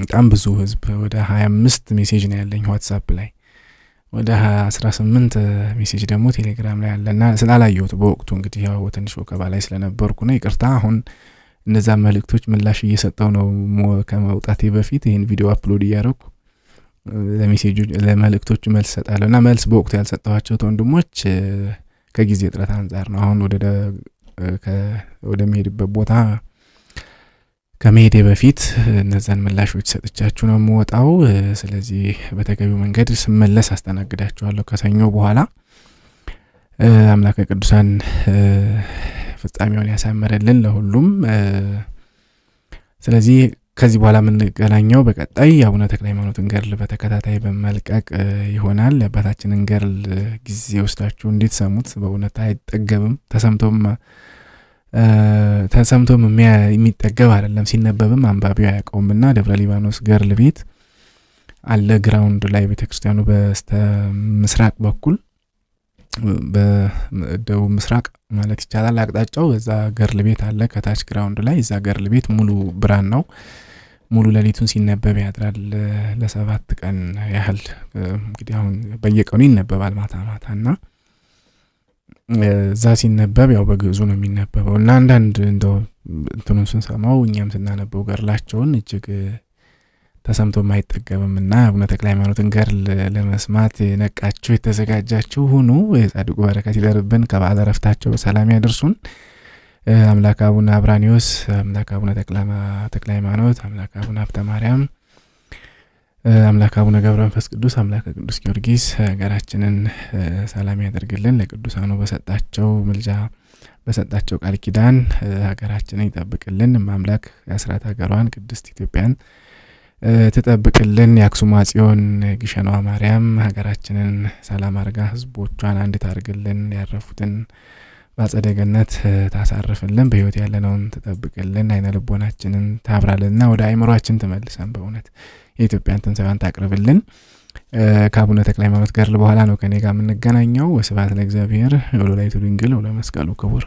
A: በጣም ብዙ ህዝብ ወደ 25 ሜሴጅ ነው ያለኝ ዋትሳፕ ላይ ወደ 18 ሜሴጅ ደግሞ ቴሌግራም ላይ አለና ስላላየሁት በወቅቱ እንግዲህ ያው ትንሽ ወከባ ላይ ስለነበርኩ ነው። ይቅርታ። አሁን እነዛ መልእክቶች ምላሽ እየሰጠው ነው። ከመውጣቴ በፊት ይህን ቪዲዮ አፕሎድ እያደረኩ ለመልእክቶች መልስ ሰጣለሁ እና መልስ በወቅቱ ያልሰጠኋቸው ወንድሞች ከጊዜ እጥረት አንጻር ነው። አሁን ወደ ወደሚሄድበት ቦታ ከመሄዴ በፊት እነዛን ምላሾች ሰጥቻችሁ ነው የምወጣው። ስለዚህ በተገቢው መንገድ ስመለስ አስተናግዳችኋለሁ። ከሰኞ በኋላ አምላከ ቅዱሳን ፍጻሜውን ያሳመረልን ለሁሉም። ስለዚህ ከዚህ በኋላ የምንገናኘው በቀጣይ የአቡነ ተክለ ሃይማኖትን ገርል በተከታታይ በመልቀቅ ይሆናል። የአባታችንን ገርል ጊዜ ወስዳችሁ እንዴት ሰሙት? በእውነት አይጠገብም፣ ተሰምቶም ተሰምቶም የሚጠገብ አይደለም። ሲነበብም አንባቢው አያውቀውም እና ደብረ ሊባኖስ ገርል ቤት አለ ግራውንድ ላይ ቤተክርስቲያኑ በስተ ምስራቅ በኩል በደቡብ ምስራቅ ማለት ይቻላል አቅጣጫው እዛ ገርል ቤት አለ። ከታች ግራውንድ ላይ እዛ ገርል ቤት ሙሉ ብራን ነው። ሙሉ ሌሊቱን ሲነበብ ያድራል ለሰባት ቀን ያህል። እንግዲህ አሁን በየቀኑ ይነበባል ማታ ማታ እና እዛ ሲነበብ ያው በግዕዙ ነው የሚነበበው እና አንዳንድ እንደው እንትኑን ስንሰማው እኛም ስናነበው ገርላቸውን እጅግ ተሰምቶ አይጠገብም እና አቡነ ተክለ ሃይማኖትን ገርል ለመስማት የነቃችሁ የተዘጋጃችሁ ሁኑ። የጻድቁ በረከት ይደርብን። ከበዓለ ረፍታቸው በሰላም ያደርሱን። አምላክ አቡነ አብራኒዎስ፣ አምላክ አቡነ ተክለ ሃይማኖት፣ አምላክ አቡነ ሀብተ ማርያም አምላክ አቡነ ገብረ መንፈስ ቅዱስ አምላክ ቅዱስ ጊዮርጊስ ሀገራችንን ሰላም ያደርግልን። ለቅዱሳኑ በሰጣቸው ምልጃ በሰጣቸው ቃል ኪዳን ሀገራችንን ይጠብቅልን። አምላክ የአስራት ሀገሯን ቅድስት ኢትዮጵያን ትጠብቅልን። የአክሱማ ጽዮን ግሸኗ ማርያም ሀገራችንን ሰላም አርጋ ህዝቦቿን አንድ ታርግልን። ያረፉትን በአጸደ ገነት ታሳርፍልን። በህይወት ያለነውን ትጠብቅልን። አይነ ልቦናችንን ታብራልንና ወደ አይምሯችን ትመልሰን በእውነት የኢትዮጵያን ትንሣኤዋን ታቅርብልን። ከአቡነ ተክለ ሃይማኖት ገድል በኋላ ነው ከኔ ጋር የምንገናኘው። ወስብሐት ለእግዚአብሔር ወለወላዲቱ ድንግል ወለመስቀሉ ክቡር።